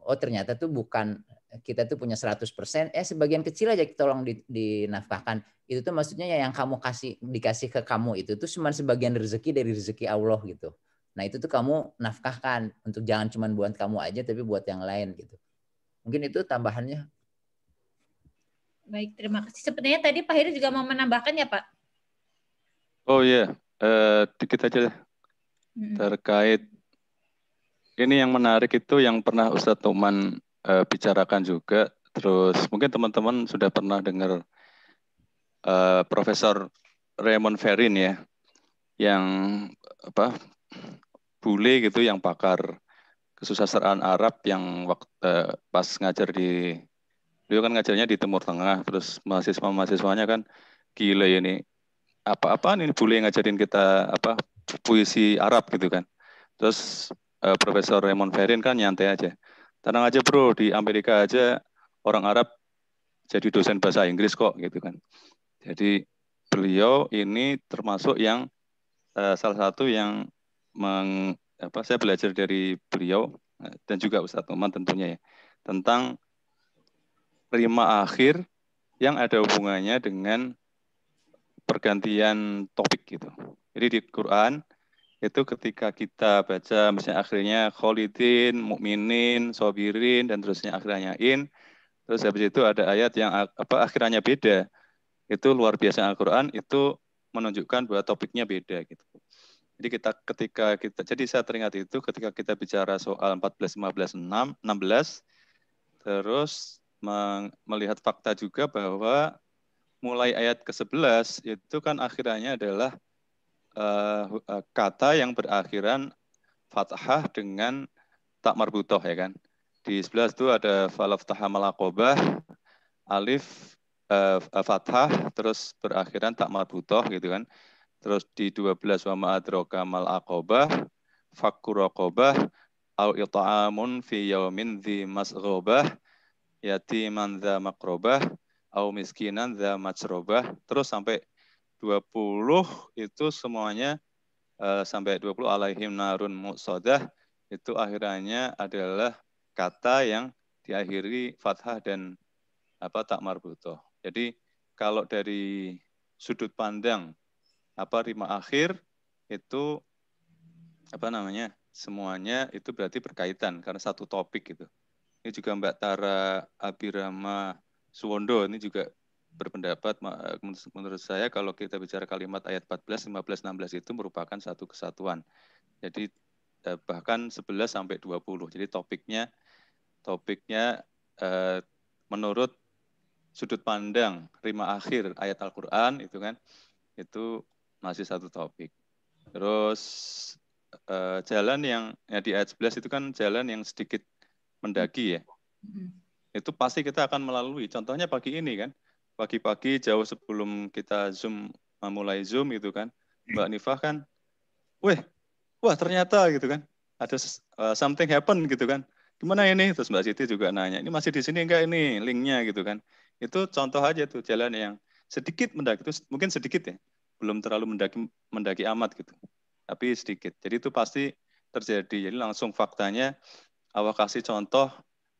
oh ternyata tuh bukan kita tuh punya 100%, eh sebagian kecil aja tolong dinafkahkan. Itu tuh maksudnya ya yang kamu kasih dikasih ke kamu itu tuh cuma sebagian rezeki dari rezeki Allah gitu. Nah, itu tuh kamu nafkahkan untuk jangan cuma buat kamu aja tapi buat yang lain gitu. Mungkin itu tambahannya.
Baik, terima kasih. Sebenarnya tadi Pak Heri juga mau menambahkan ya, Pak?
Oh iya, yeah. uh, dikit aja ya.
Terkait ini yang menarik itu yang pernah Ustadz Tuman uh, bicarakan juga. Terus mungkin teman-teman sudah pernah dengar uh, Profesor Raymond Ferrin ya, yang apa bule gitu, yang pakar kesusasteraan Arab yang waktu uh, eh, pas ngajar di beliau kan ngajarnya di Timur Tengah, terus mahasiswa-mahasiswanya kan gila ini apa-apaan ini bule ngajarin kita apa puisi Arab gitu kan. Terus uh, Profesor Raymond Ferrin kan nyantai aja Tenang aja bro, di Amerika aja orang Arab jadi dosen bahasa Inggris kok gitu kan. Jadi beliau ini termasuk yang uh, salah satu yang meng, apa, saya belajar dari beliau eh, dan juga Ustadz Uman tentunya ya tentang rima akhir yang ada hubungannya dengan pergantian topik gitu. Jadi di Quran itu ketika kita baca misalnya akhirnya kholidin, mukminin, sobirin dan terusnya akhirnya in. Terus habis itu ada ayat yang apa akhirnya beda. Itu luar biasa Al-Qur'an itu menunjukkan bahwa topiknya beda gitu. Jadi kita ketika kita jadi saya teringat itu ketika kita bicara soal 14 15 6 16 terus melihat fakta juga bahwa mulai ayat ke-11 itu kan akhirnya adalah uh, kata yang berakhiran fathah dengan tak marbutoh ya kan. Di 11 itu ada falaf malakobah alif uh, fathah, terus berakhiran tak marbutoh gitu kan. Terus di 12 wa ma'adroka malakobah, fakurakobah au ita'amun fi yaumin di mas'robah, yatiman manza makrobah, au miskinan za macrobah, terus sampai 20 itu semuanya uh, sampai 20 alaihim narun muqsadah itu akhirnya adalah kata yang diakhiri fathah dan apa tak marbutoh. Jadi kalau dari sudut pandang apa rima akhir itu apa namanya semuanya itu berarti berkaitan karena satu topik gitu. Ini juga Mbak Tara Abirama Suwondo ini juga berpendapat eh, menurut saya kalau kita bicara kalimat ayat 14, 15, 16 itu merupakan satu kesatuan. Jadi eh, bahkan 11 sampai 20. Jadi topiknya topiknya eh, menurut sudut pandang rima akhir ayat Al-Qur'an itu kan itu masih satu topik. Terus jalan yang ya di ayat 11 itu kan jalan yang sedikit mendaki ya. Mm-hmm. Itu pasti kita akan melalui. Contohnya pagi ini kan pagi-pagi jauh sebelum kita zoom memulai uh, zoom gitu kan mbak Nifah kan wah, wah ternyata gitu kan ada uh, something happen gitu kan gimana ini terus mbak Siti juga nanya ini masih di sini enggak ini linknya gitu kan itu contoh aja tuh jalan yang sedikit mendaki itu mungkin sedikit ya belum terlalu mendaki mendaki amat gitu tapi sedikit jadi itu pasti terjadi jadi langsung faktanya awak kasih contoh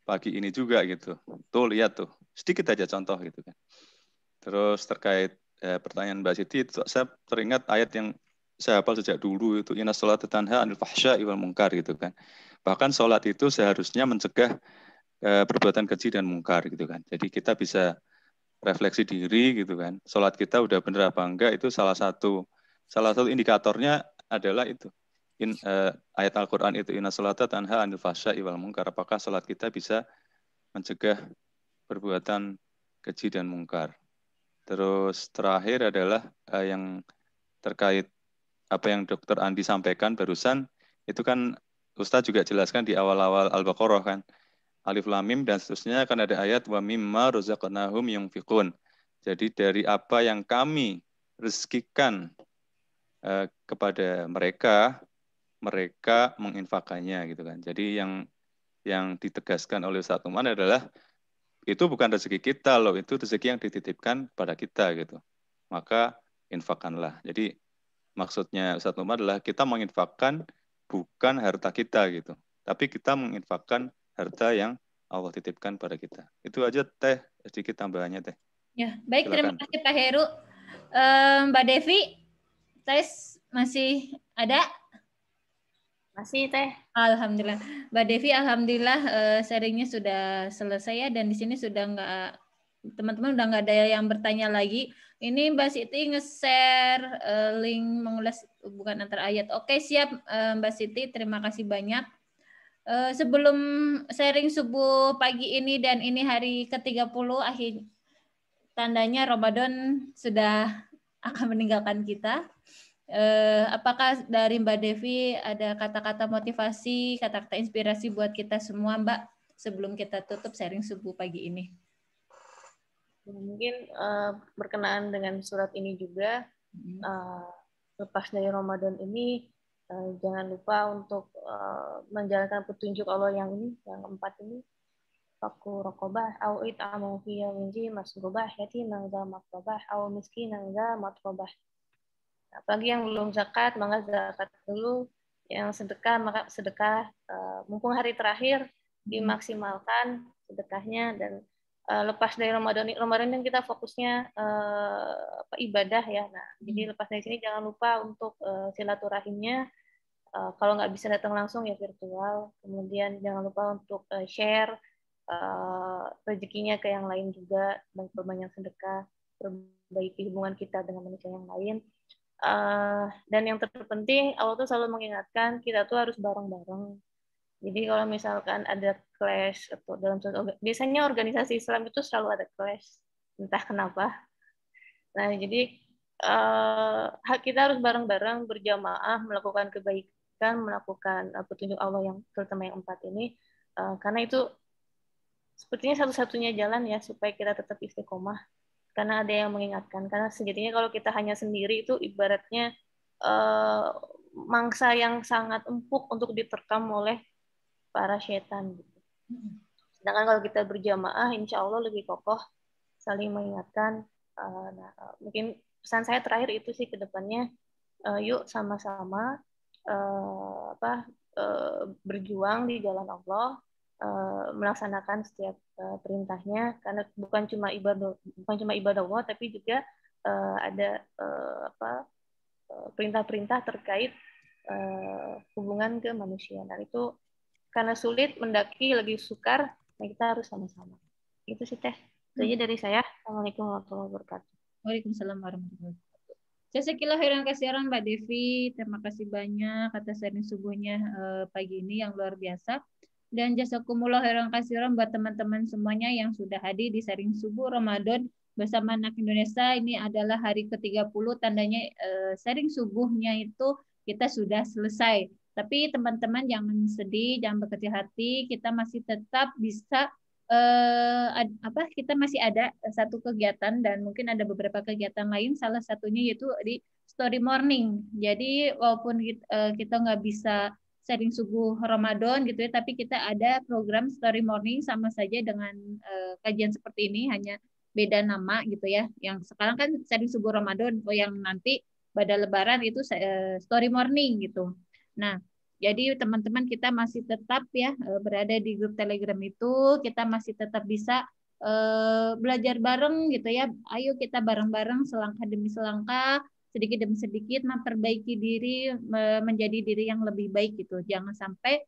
pagi ini juga gitu. Tuh lihat tuh, sedikit aja contoh gitu kan. Terus terkait eh, pertanyaan Mbak Siti, saya teringat ayat yang saya hafal sejak dulu itu inna sholat tanha anil fahsya iwal mungkar gitu kan. Bahkan sholat itu seharusnya mencegah eh, perbuatan keji dan mungkar gitu kan. Jadi kita bisa refleksi diri gitu kan. Sholat kita udah bener apa enggak itu salah satu salah satu indikatornya adalah itu in, uh, ayat Al-Quran itu inna salata tanha anil fahsya'i wal mungkar. Apakah salat kita bisa mencegah perbuatan keji dan mungkar? Terus terakhir adalah uh, yang terkait apa yang dokter Andi sampaikan barusan, itu kan Ustaz juga jelaskan di awal-awal Al-Baqarah kan. Alif Lamim dan seterusnya akan ada ayat wa mimma rozaqnahum yungfikun. Jadi dari apa yang kami rezekikan eh, kepada mereka mereka menginfakannya gitu kan. Jadi yang yang ditegaskan oleh Ustaz Tuman adalah itu bukan rezeki kita loh, itu rezeki yang dititipkan pada kita gitu. Maka infakkanlah. Jadi maksudnya Ustaz Tuman adalah kita menginfakkan bukan harta kita gitu, tapi kita menginfakkan harta yang Allah titipkan pada kita. Itu aja teh sedikit tambahannya teh.
Ya, baik Silakan. terima kasih Pak Heru. Eh, Mbak Devi, tes masih ada? Masih Teh. Alhamdulillah. Mbak Devi, alhamdulillah eh, sharingnya sudah selesai ya dan di sini sudah nggak teman-teman udah nggak ada yang bertanya lagi. Ini Mbak Siti nge-share eh, link mengulas bukan antar ayat. Oke, siap eh, Mbak Siti, terima kasih banyak. sebelum sharing subuh pagi ini dan ini hari ke-30 akhir tandanya Ramadan sudah akan meninggalkan kita. Eh, apakah dari Mbak Devi ada kata-kata motivasi, kata-kata inspirasi buat kita semua, Mbak, sebelum kita tutup sharing subuh pagi ini? Mungkin uh, berkenaan dengan surat ini juga, uh, lepas dari Ramadan ini, uh, jangan lupa untuk uh, menjalankan petunjuk Allah yang ini, yang keempat ini, Faku rokobah, au it amu fiya rubah, yati nangga matrobah, au miskin nangga matrobah apalagi yang belum zakat maka zakat dulu yang sedekah maka sedekah eh, mumpung hari terakhir dimaksimalkan sedekahnya dan eh, lepas dari Ramadan Ramadan yang kita fokusnya eh, ibadah ya nah jadi hmm. lepas dari sini jangan lupa untuk silaturahimnya kalau nggak bisa datang langsung ya virtual kemudian jangan lupa untuk share rezekinya ke yang lain juga banyak banyak sedekah perbaiki hubungan kita dengan manusia yang lain Uh, dan yang terpenting Allah tuh selalu mengingatkan kita tuh harus bareng-bareng. Jadi kalau misalkan ada clash atau dalam suatu biasanya organisasi Islam itu selalu ada clash entah kenapa. Nah jadi uh, kita harus bareng-bareng berjamaah melakukan kebaikan, melakukan uh, petunjuk Allah yang terutama yang empat ini uh, karena itu sepertinya satu-satunya jalan ya supaya kita tetap istiqomah karena ada yang mengingatkan. Karena sejatinya kalau kita hanya sendiri itu ibaratnya uh, mangsa yang sangat empuk untuk diterkam oleh para setan. Gitu. Sedangkan kalau kita berjamaah, insya Allah lebih kokoh, saling mengingatkan. Uh, nah, uh, mungkin pesan saya terakhir itu sih kedepannya uh, eh, yuk sama-sama uh, apa uh, berjuang di jalan Allah, Eh, melaksanakan setiap eh, perintahnya karena bukan cuma ibadah bukan cuma ibadah Allah tapi juga eh, ada apa perintah-perintah terkait hubungan ke manusia dan itu karena sulit mendaki lebih sukar nah kita harus sama-sama itu sih teh itu aja hmm. dari saya assalamualaikum warahmatullahi wabarakatuh Waalaikumsalam warahmatullahi wabarakatuh sekilah khairan kasiran Mbak Devi. Terima kasih banyak atas sharing subuhnya pagi ini yang luar biasa dan jazakumullah khairan kasiran buat teman-teman semuanya yang sudah hadir di sharing subuh Ramadan bersama anak Indonesia. Ini adalah hari ke-30 tandanya eh, sharing subuhnya itu kita sudah selesai. Tapi teman-teman jangan sedih, jangan berkecil hati, kita masih tetap bisa eh, apa kita masih ada satu kegiatan dan mungkin ada beberapa kegiatan lain salah satunya yaitu di story morning jadi walaupun kita, eh, kita nggak bisa sering subuh Ramadan gitu ya, tapi kita ada program story morning sama saja dengan uh, kajian seperti ini hanya beda nama gitu ya. Yang sekarang kan sering subuh Ramadan, oh yang nanti pada lebaran itu uh, story morning gitu. Nah, jadi teman-teman kita masih tetap ya eh, berada di grup Telegram itu, kita masih tetap bisa uh, belajar bareng gitu ya. Ayo kita bareng-bareng selangkah demi selangkah sedikit demi sedikit memperbaiki diri menjadi diri yang lebih baik gitu. Jangan sampai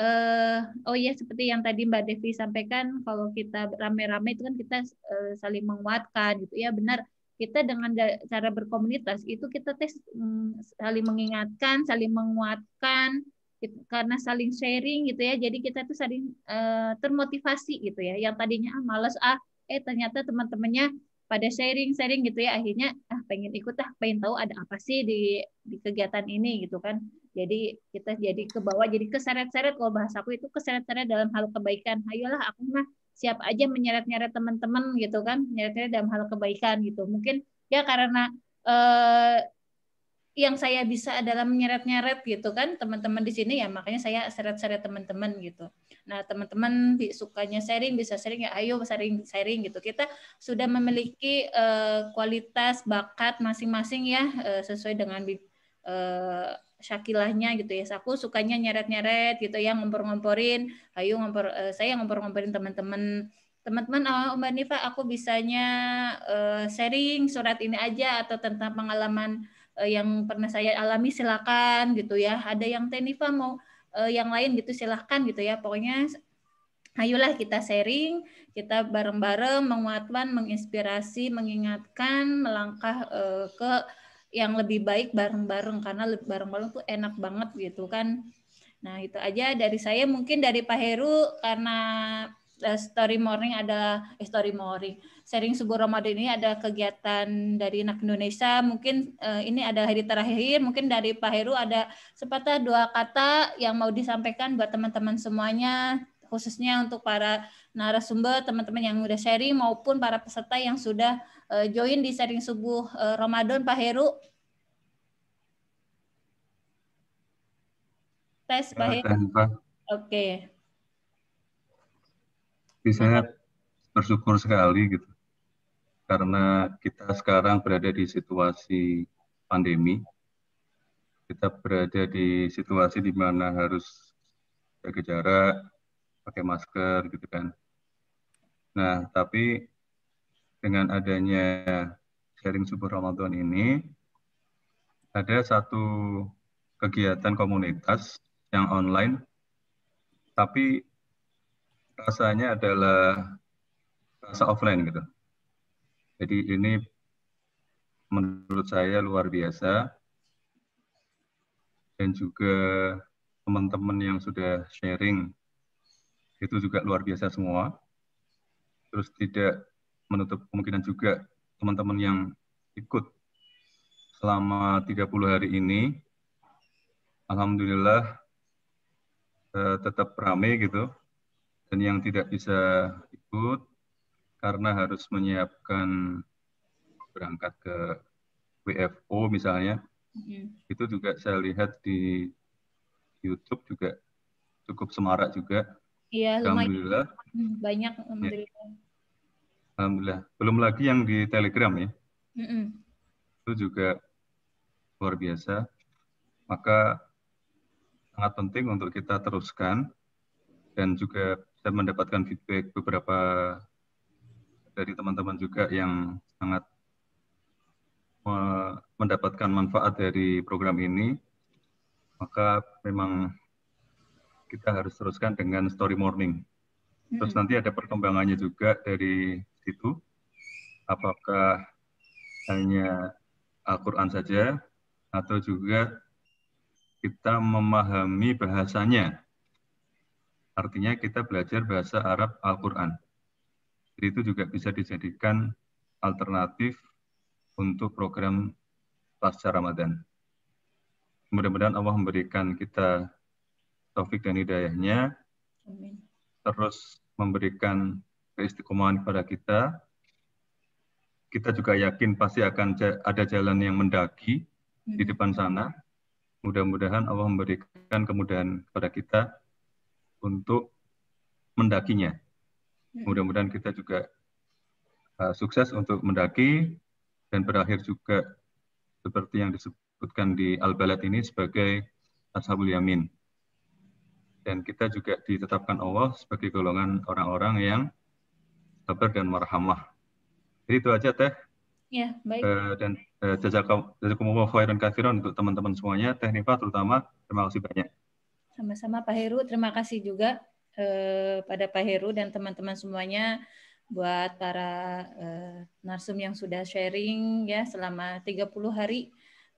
uh, oh ya seperti yang tadi Mbak Devi sampaikan kalau kita rame-rame itu kan kita uh, saling menguatkan gitu ya benar kita dengan cara berkomunitas itu kita tes um, mm, saling mengingatkan, saling menguatkan gitu, karena saling sharing gitu ya. Jadi kita tuh saling uh, termotivasi gitu ya. Yang tadinya ah malas ah eh ternyata teman-temannya pada sharing-sharing gitu ya akhirnya ah pengen ikut ah pengen tahu ada apa sih di di kegiatan ini gitu kan jadi kita jadi ke bawah jadi keseret-seret kalau bahasa aku itu keseret-seret dalam hal kebaikan ayolah aku mah siap aja menyeret-nyeret teman-teman gitu kan menyeret-nyeret dalam hal kebaikan gitu mungkin ya karena eh, yang saya bisa adalah menyeret-nyeret gitu kan teman-teman di sini ya makanya saya seret-seret teman-teman gitu Nah, teman-teman sukanya sharing bisa sharing ya ayo sharing-sharing gitu. Kita sudah memiliki uh, kualitas bakat masing-masing ya uh, sesuai dengan uh, syakilahnya gitu ya. Aku sukanya nyeret-nyeret gitu ya, ngompor-ngomporin. Ayo ngompor uh, saya ngompor-ngomporin teman-teman teman-teman oh, Mbak Nifa aku bisanya uh, sharing surat ini aja atau tentang pengalaman yang pernah saya alami silakan gitu ya ada yang Teh Nifa mau uh, yang lain gitu silahkan gitu ya pokoknya ayolah kita sharing, kita bareng-bareng menguatkan, menginspirasi, mengingatkan, melangkah uh, ke yang lebih baik bareng-bareng karena bareng-bareng tuh enak banget gitu kan. Nah, itu aja dari saya mungkin dari Pak Heru karena eh, story morning ada eh, story morning sharing subuh Ramadan ini ada kegiatan dari anak Indonesia. Mungkin uh, ini ada hari terakhir, mungkin dari Pak Heru ada sepatah dua kata yang mau disampaikan buat teman-teman semuanya, khususnya untuk para narasumber, teman-teman yang sudah sharing maupun para peserta yang sudah uh, join di sharing subuh uh, Ramadan Pak Heru. Tes Pak ya, Heru. Oke. Okay.
Bisa bersyukur sekali gitu karena kita sekarang berada di situasi pandemi. Kita berada di situasi di mana harus jaga jarak, pakai masker gitu kan. Nah, tapi dengan adanya sharing subuh Ramadan ini, ada satu kegiatan komunitas yang online, tapi rasanya adalah rasa offline gitu jadi ini menurut saya luar biasa dan juga teman-teman yang sudah sharing itu juga luar biasa semua. Terus tidak menutup kemungkinan juga teman-teman yang ikut selama 30 hari ini alhamdulillah eh, tetap ramai gitu. Dan yang tidak bisa ikut karena harus menyiapkan berangkat ke WFO misalnya, mm. itu juga saya lihat di YouTube juga cukup semarak juga.
Iya, alhamdulillah. Mm, banyak alhamdulillah. Ya.
Alhamdulillah. Belum lagi yang di Telegram ya. Mm -mm. Itu juga luar biasa. Maka sangat penting untuk kita teruskan dan juga saya mendapatkan feedback beberapa dari teman-teman juga yang sangat eh, mendapatkan manfaat dari program ini, maka memang kita harus teruskan dengan story morning. Terus hmm. nanti ada perkembangannya juga dari situ. Apakah hanya Al-Quran saja atau juga kita memahami bahasanya. Artinya kita belajar bahasa Arab Al-Quran. Jadi itu juga bisa dijadikan alternatif untuk program pasca Ramadan. Mudah-mudahan Allah memberikan kita taufik dan hidayahnya, Amin. terus memberikan keistiqomahan kepada kita. Kita juga yakin pasti akan ada jalan yang mendaki Amin. di hmm. depan sana. Mudah-mudahan Allah memberikan kemudahan kepada kita untuk mendakinya. Hmm. Mudah-mudahan kita juga uh, sukses untuk mendaki dan berakhir juga seperti yang disebutkan di Al-Balad ini sebagai Ashabul Yamin. Dan kita juga ditetapkan Allah sebagai golongan orang-orang yang sabar dan marhamah. Jadi itu aja Teh.
Ya, baik. Uh,
dan uh, jazakumullah khairan khairan untuk teman-teman semuanya, Teh Nifa terutama. Terima kasih banyak.
Sama-sama Pak Heru, terima kasih juga eh, pada Pak Heru dan teman-teman semuanya buat para eh, narsum yang sudah sharing ya selama 30 hari.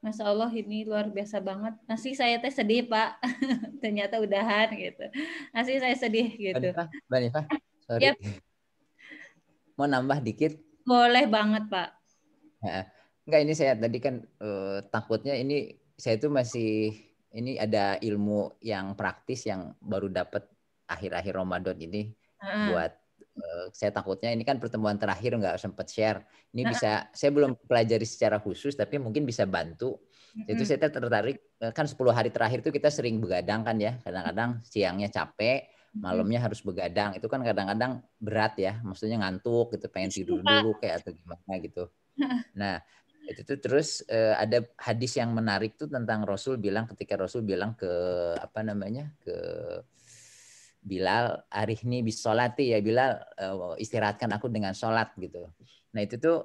Masya Allah ini luar biasa banget. Nasi saya teh sedih Pak, ternyata udahan gitu. Nasi saya sedih gitu.
Banifa, sorry. Yep. Mau nambah dikit?
Boleh banget Pak.
Enggak ini saya tadi kan uh, takutnya ini saya itu masih ini ada ilmu yang praktis yang baru dapat akhir-akhir Ramadan ini uh buat eh, saya takutnya ini kan pertemuan terakhir nggak sempat share. Ini uh bisa saya belum pelajari secara khusus tapi mungkin bisa bantu. Uh-huh. Itu saya tertarik eh, kan 10 hari terakhir itu kita sering begadang kan ya. Kadang-kadang siangnya capek, malamnya harus begadang. Itu kan kadang-kadang berat ya. Maksudnya ngantuk gitu, pengen tidur dulu kayak atau gimana gitu. Nah, itu tuh terus eh, ada hadis yang menarik tuh tentang Rasul bilang ketika Rasul bilang ke apa namanya ke Bilal arihni bis solati ya Bilal eh, istirahatkan aku dengan sholat gitu. Nah itu tuh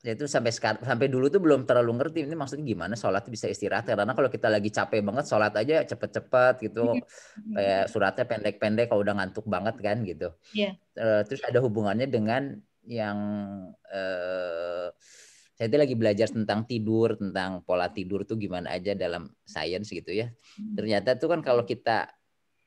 ya itu sampai sampai dulu tuh belum terlalu ngerti ini maksudnya gimana sholat bisa istirahat karena kalau kita lagi capek banget sholat aja cepet-cepet gitu iya. kayak suratnya pendek-pendek kalau udah ngantuk banget kan gitu yeah. Iya. terus ada hubungannya dengan yang eh, saya tuh lagi belajar tentang tidur tentang pola tidur tuh gimana aja dalam sains gitu ya hmm. ternyata tuh kan kalau kita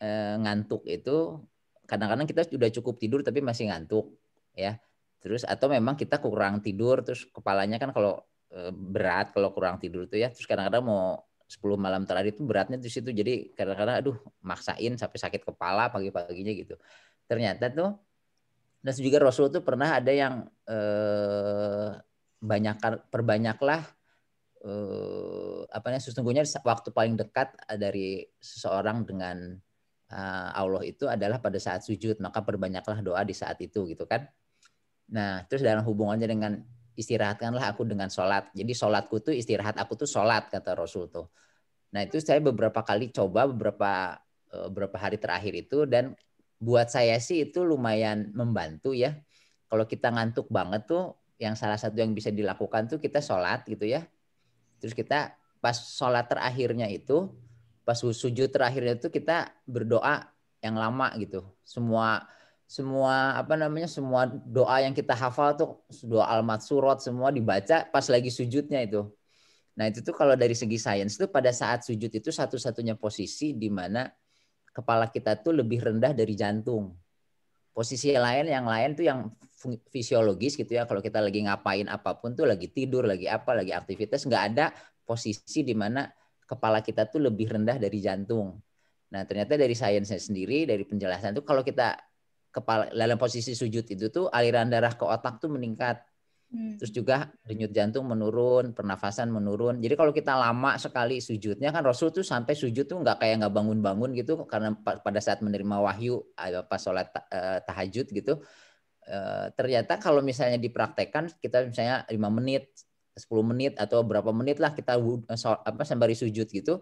Eh, ngantuk itu kadang-kadang kita sudah cukup tidur tapi masih ngantuk ya terus atau memang kita kurang tidur terus kepalanya kan kalau eh, berat kalau kurang tidur tuh ya terus kadang-kadang mau 10 malam terakhir itu beratnya di situ jadi kadang-kadang aduh maksain sampai sakit kepala pagi-paginya gitu ternyata tuh dan juga Rasul tuh pernah ada yang eh, banyak perbanyaklah eh, apa namanya sesungguhnya waktu paling dekat eh, dari seseorang dengan Eh, Allah itu adalah pada saat sujud, maka perbanyaklah doa di saat itu gitu kan. Nah, terus dalam hubungannya dengan istirahatkanlah aku dengan sholat. Jadi sholatku tuh istirahat aku tuh sholat kata Rasul tuh. Nah itu saya beberapa kali coba beberapa eh, beberapa hari terakhir itu dan buat saya sih itu lumayan membantu ya. Kalau kita ngantuk banget tuh yang salah satu yang bisa dilakukan tuh kita sholat gitu ya. Terus kita pas sholat terakhirnya itu pas sujud terakhir itu kita berdoa yang lama gitu. Semua semua apa namanya semua doa yang kita hafal tuh doa almat surat semua dibaca pas lagi sujudnya itu. Nah itu tuh kalau dari segi sains tuh pada saat sujud itu satu-satunya posisi di mana kepala kita tuh lebih rendah dari jantung. Posisi lain yang lain tuh yang fisiologis gitu ya kalau kita lagi ngapain apapun tuh lagi tidur lagi apa lagi aktivitas nggak ada posisi di mana kepala kita tuh lebih rendah dari jantung. Nah, ternyata dari sainsnya sendiri, dari penjelasan itu kalau kita kepala dalam posisi sujud itu tuh aliran darah ke otak tuh meningkat. Hmm. Terus juga denyut jantung menurun, pernafasan menurun. Jadi kalau kita lama sekali sujudnya kan Rasul tuh sampai sujud tuh nggak kayak nggak bangun-bangun gitu karena pada saat menerima wahyu eh, pas sholat eh, tahajud gitu eh, ternyata kalau misalnya dipraktekkan kita misalnya lima menit 10 menit atau berapa menit lah kita eh, apa sembari sujud gitu.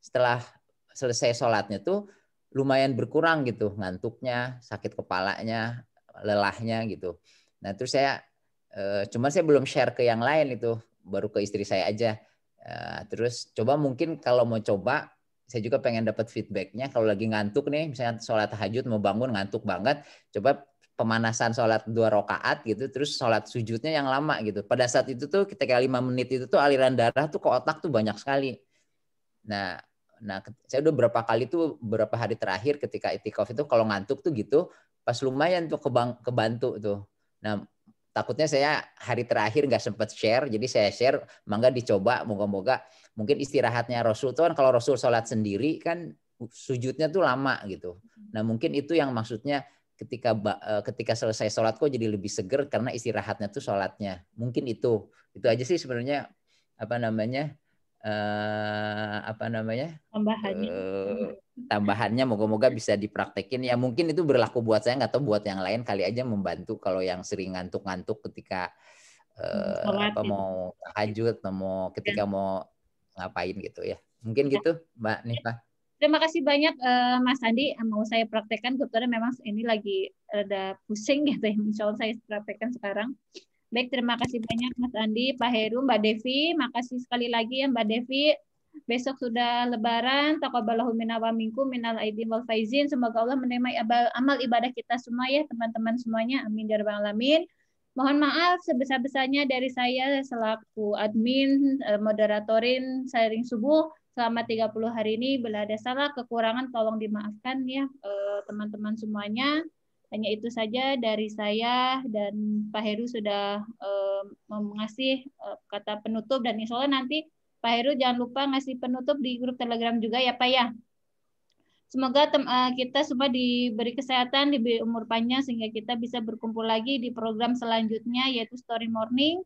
Setelah selesai sholatnya tuh lumayan berkurang gitu ngantuknya, sakit kepalanya, lelahnya gitu. Nah terus saya e, cuman saya belum share ke yang lain itu baru ke istri saya aja. Eh, terus coba mungkin kalau mau coba saya juga pengen dapat feedbacknya kalau lagi ngantuk nih misalnya sholat tahajud mau bangun ngantuk banget coba pemanasan sholat dua rokaat gitu terus sholat sujudnya yang lama gitu pada saat itu tuh ketika lima menit itu tuh aliran darah tuh ke otak tuh banyak sekali nah nah saya udah berapa kali tuh berapa hari terakhir ketika itikaf itu kalau ngantuk tuh gitu pas lumayan tuh kebang, kebantu tuh nah takutnya saya hari terakhir nggak sempat share jadi saya share mangga dicoba moga-moga mungkin istirahatnya Rasul tuh kan kalau Rasul sholat sendiri kan sujudnya tuh lama gitu nah mungkin itu yang maksudnya ketika eh, ketika selesai sholat kok jadi lebih seger karena istirahatnya tuh sholatnya mungkin itu itu aja sih sebenarnya apa namanya uh, apa namanya tambahannya uh, tambahannya moga-moga bisa dipraktekin ya mungkin itu berlaku buat saya nggak tahu buat yang lain kali aja membantu kalau yang sering ngantuk-ngantuk ketika uh, apa ya. mau hajut mau ketika ya. mau ngapain gitu ya mungkin ya. gitu mbak Nifa
Terima kasih banyak uh, Mas Andi. Mau saya praktekkan kebetulan memang ini lagi ada pusing gitu ya. Insya Allah saya praktekkan sekarang. Baik, terima kasih banyak Mas Andi, Pak Heru, Mbak Devi. Makasih sekali lagi ya Mbak Devi. Besok sudah lebaran, taqabbalahu minna wa minkum minal aidin wal faizin. Semoga Allah menerima amal ibadah kita semua ya teman-teman semuanya. Amin ya bang alamin. Mohon maaf sebesar-besarnya dari saya selaku admin, eh, moderatorin, sharing subuh selama 30 hari ini bila ada salah kekurangan tolong dimaafkan ya eh, teman-teman semuanya. Hanya itu saja dari saya dan Pak Heru sudah eh, mengasih eh, kata penutup dan insya Allah nanti Pak Heru jangan lupa ngasih penutup di grup Telegram juga ya Pak ya. Semoga kita semua diberi kesehatan, diberi umur panjang sehingga kita bisa berkumpul lagi di program selanjutnya yaitu Story Morning.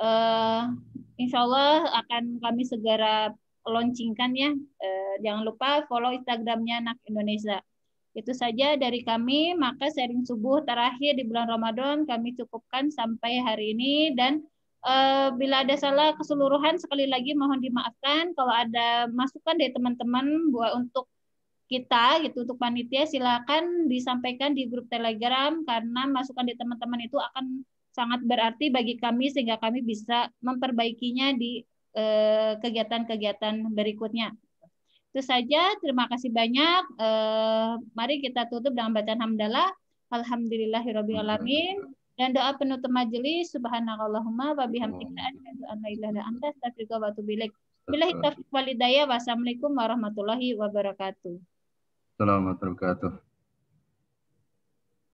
Uh, insya Allah akan kami segera launchingkan ya. Eh, jangan lupa follow Instagramnya Anak Indonesia. Itu saja dari kami, maka sharing subuh terakhir di bulan Ramadan kami cukupkan sampai hari ini dan eh, bila ada salah keseluruhan sekali lagi mohon dimaafkan kalau ada masukan dari teman-teman buat untuk kita gitu untuk panitia silakan disampaikan di grup Telegram karena masukan dari teman-teman itu akan sangat berarti bagi kami sehingga kami bisa memperbaikinya di Eh, kegiatan-kegiatan berikutnya. Itu saja, terima kasih banyak. Eh, mari kita tutup dengan bacaan hamdalah. Alhamdulillahirrahmanirrahim. Dan doa penutup majelis, subhanakallahumma wa bihamdika asyhadu an la ilaha illa anta astaghfiruka wa atubu ilaik. Billahi taufiq wal hidayah. Wassalamualaikum warahmatullahi wabarakatuh.
Assalamualaikum warahmatullahi wabarakatuh.